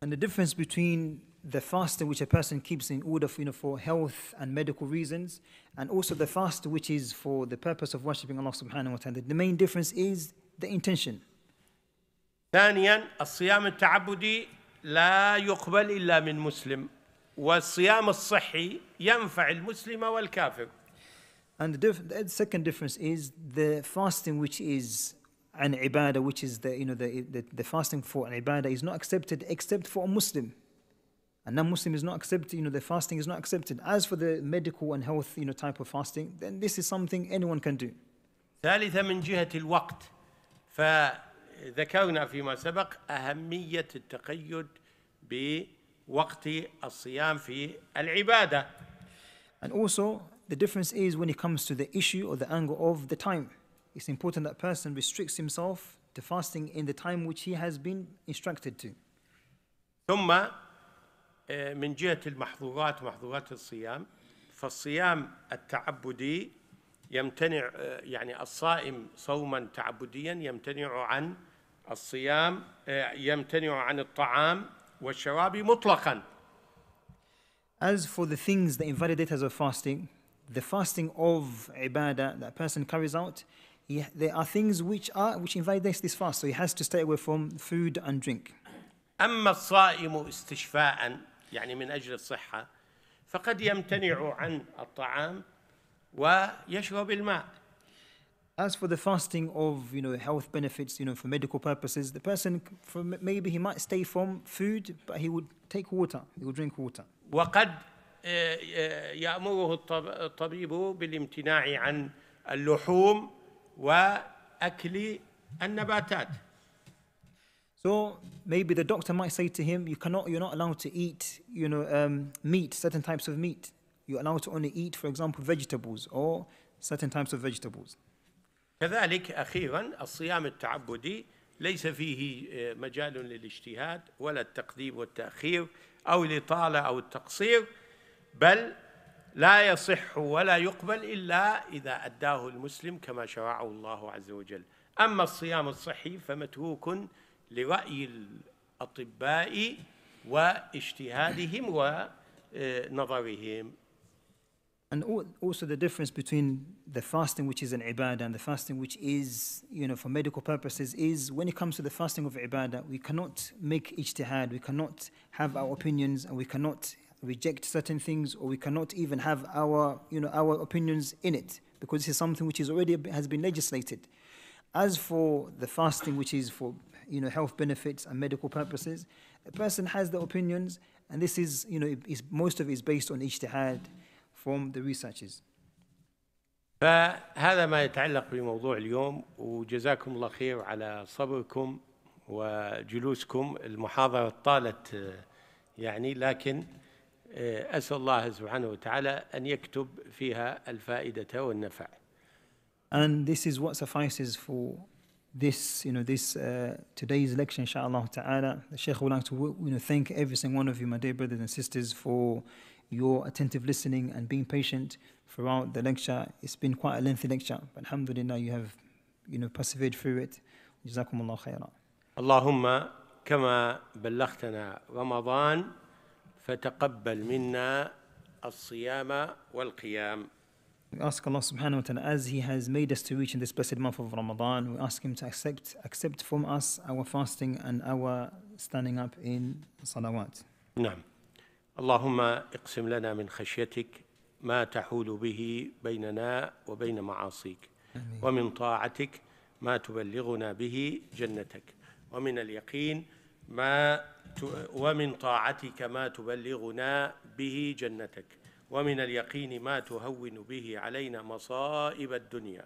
And the difference between the fasting which a person keeps in order for, you know, for health and medical reasons, and also the fast which is for the purpose of worshipping Allah subhanahu wa ta'ala. The main difference is the intention. ثانيا الصيام التعبدي لا يقبل إلا من مسلم والصيام الصحي ينفع المسلم والكافر And the, diff- the, second difference is the fasting, which is an ibadah, which is the you know the, the, the fasting for an ibadah is not accepted except for a Muslim. A non-Muslim is not accepted. You know the fasting is not accepted. As for the medical and health you know type of fasting, then this is something anyone can do. ثالثا من جهة الوقت فذكرنا فيما سبق أهمية التقيد بوقت الصيام في العبادة. And also the difference is when it comes to the issue or the angle of the time. It's important that person restricts himself to fasting in the time which he has been instructed to. ثم من جهة المحظورات محظورات الصيام فالصيام التعبدي يمتنع يعني الصائم صوما تعبديا يمتنع عن الصيام يمتنع عن الطعام والشراب مطلقا As for the things, the invalidators of fasting, the fasting of ibadah that person carries out, he, there are things which are which invalidates this fast, so he has to stay away from food and drink. أما الصائم استشفاء يعني من أجل الصحة فقد يمتنع عن الطعام ويشرب الماء As for the fasting of, you know, health benefits, you know, for medical purposes, the person, for maybe he might stay from food, but he would take water, he would drink water. وقد يأمره الطبيب بالامتناع عن اللحوم وأكل النباتات. So maybe the doctor might say to him, you cannot, you're not allowed to eat, you know, um, meat, certain types of meat. You're allowed to only eat, for example, vegetables or certain types of vegetables. كذلك أخيرا الصيام التعبدي ليس فيه مجال للاجتهاد ولا التقديم والتأخير أو الإطالة أو التقصير بل لا يصح ولا يقبل إلا إذا أداه المسلم كما شرعه الله عز وجل أما الصيام الصحي فمتروك لرأي الأطباء واجتهادهم ونظرهم And also the difference between the fasting which is an ibadah and the fasting which is, you know, for medical purposes is when it comes to the fasting of ibadah, we cannot make ijtihad, we cannot have our opinions and we cannot reject certain things or we cannot even have our, you know, our opinions in it because this is something which is already has been legislated. As for the fasting, which is for you know health benefits and medical purposes, a person has their opinions, and this is you know is most of it is based on ijtihad from the researchers. فهذا ما يتعلق بموضوع اليوم وجزاكم الله خير على صبركم وجلوسكم المحاضرة طالت يعني لكن أسأل الله سبحانه وتعالى أن يكتب فيها الفائدة والنفع. And this is what suffices for this, you know, this uh, today's lecture, inshallah ta'ala. The Shaykh would like to you know, thank every single one of you, my dear brothers and sisters, for your attentive listening and being patient throughout the lecture. It's been quite a lengthy lecture, but alhamdulillah, you have, you know, persevered through it. جزاكم الله خيرا. اللهم kama بلغتنا فتقبل منا الصيام والقيام We ask Allah subhanahu wa ta'ala as He has made us to reach in this blessed month of Ramadan, we ask Him to accept, accept from us our fasting and our standing up in salawat. نعم. اللهم اقسم لنا من خشيتك ما تحول به بيننا وبين معاصيك ومن طاعتك ما تبلغنا به جنتك ومن اليقين ما ومن طاعتك ما تبلغنا به جنتك ومن اليقين ما تهون به علينا مصائب الدنيا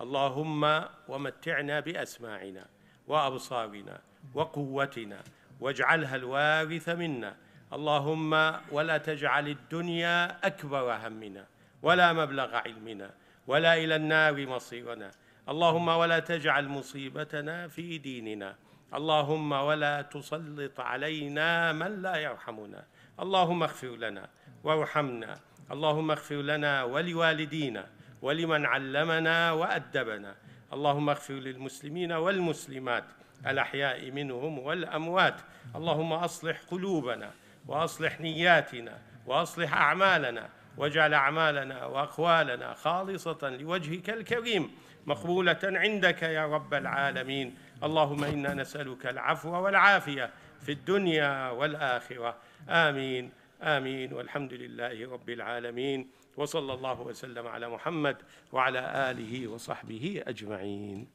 اللهم ومتعنا باسماعنا وابصارنا وقوتنا واجعلها الوارث منا اللهم ولا تجعل الدنيا اكبر همنا ولا مبلغ علمنا ولا الى النار مصيرنا اللهم ولا تجعل مصيبتنا في ديننا اللهم ولا تسلط علينا من لا يرحمنا اللهم اغفر لنا وارحمنا اللهم اغفر لنا ولوالدينا ولمن علمنا وادبنا اللهم اغفر للمسلمين والمسلمات الاحياء منهم والاموات اللهم اصلح قلوبنا واصلح نياتنا واصلح اعمالنا واجعل اعمالنا واقوالنا خالصه لوجهك الكريم مقبوله عندك يا رب العالمين اللهم إنا نسألك العفو والعافية في الدنيا والآخرة آمين آمين والحمد لله رب العالمين وصلى الله وسلم على محمد وعلى آله وصحبه أجمعين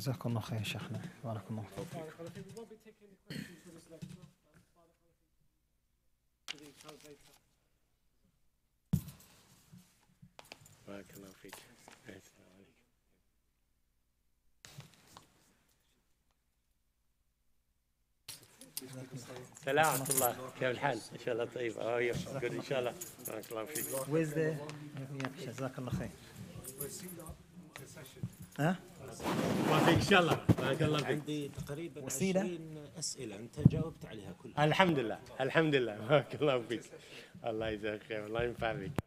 جزاكم الله خير شيخنا بارك الله فيكم السلام ورحمة الله كيف الحال؟ إن شاء الله طيب أه يا إن شاء الله بارك الله فيك ويز ذا جزاك الله خير ها؟ ان شاء الله بارك الله فيك عندي تقريبا وسيلة 20 اسئله انت جاوبت عليها كلها الحمد لله الحمد لله بارك الله فيك الله يجزاك خير الله ينفع فيك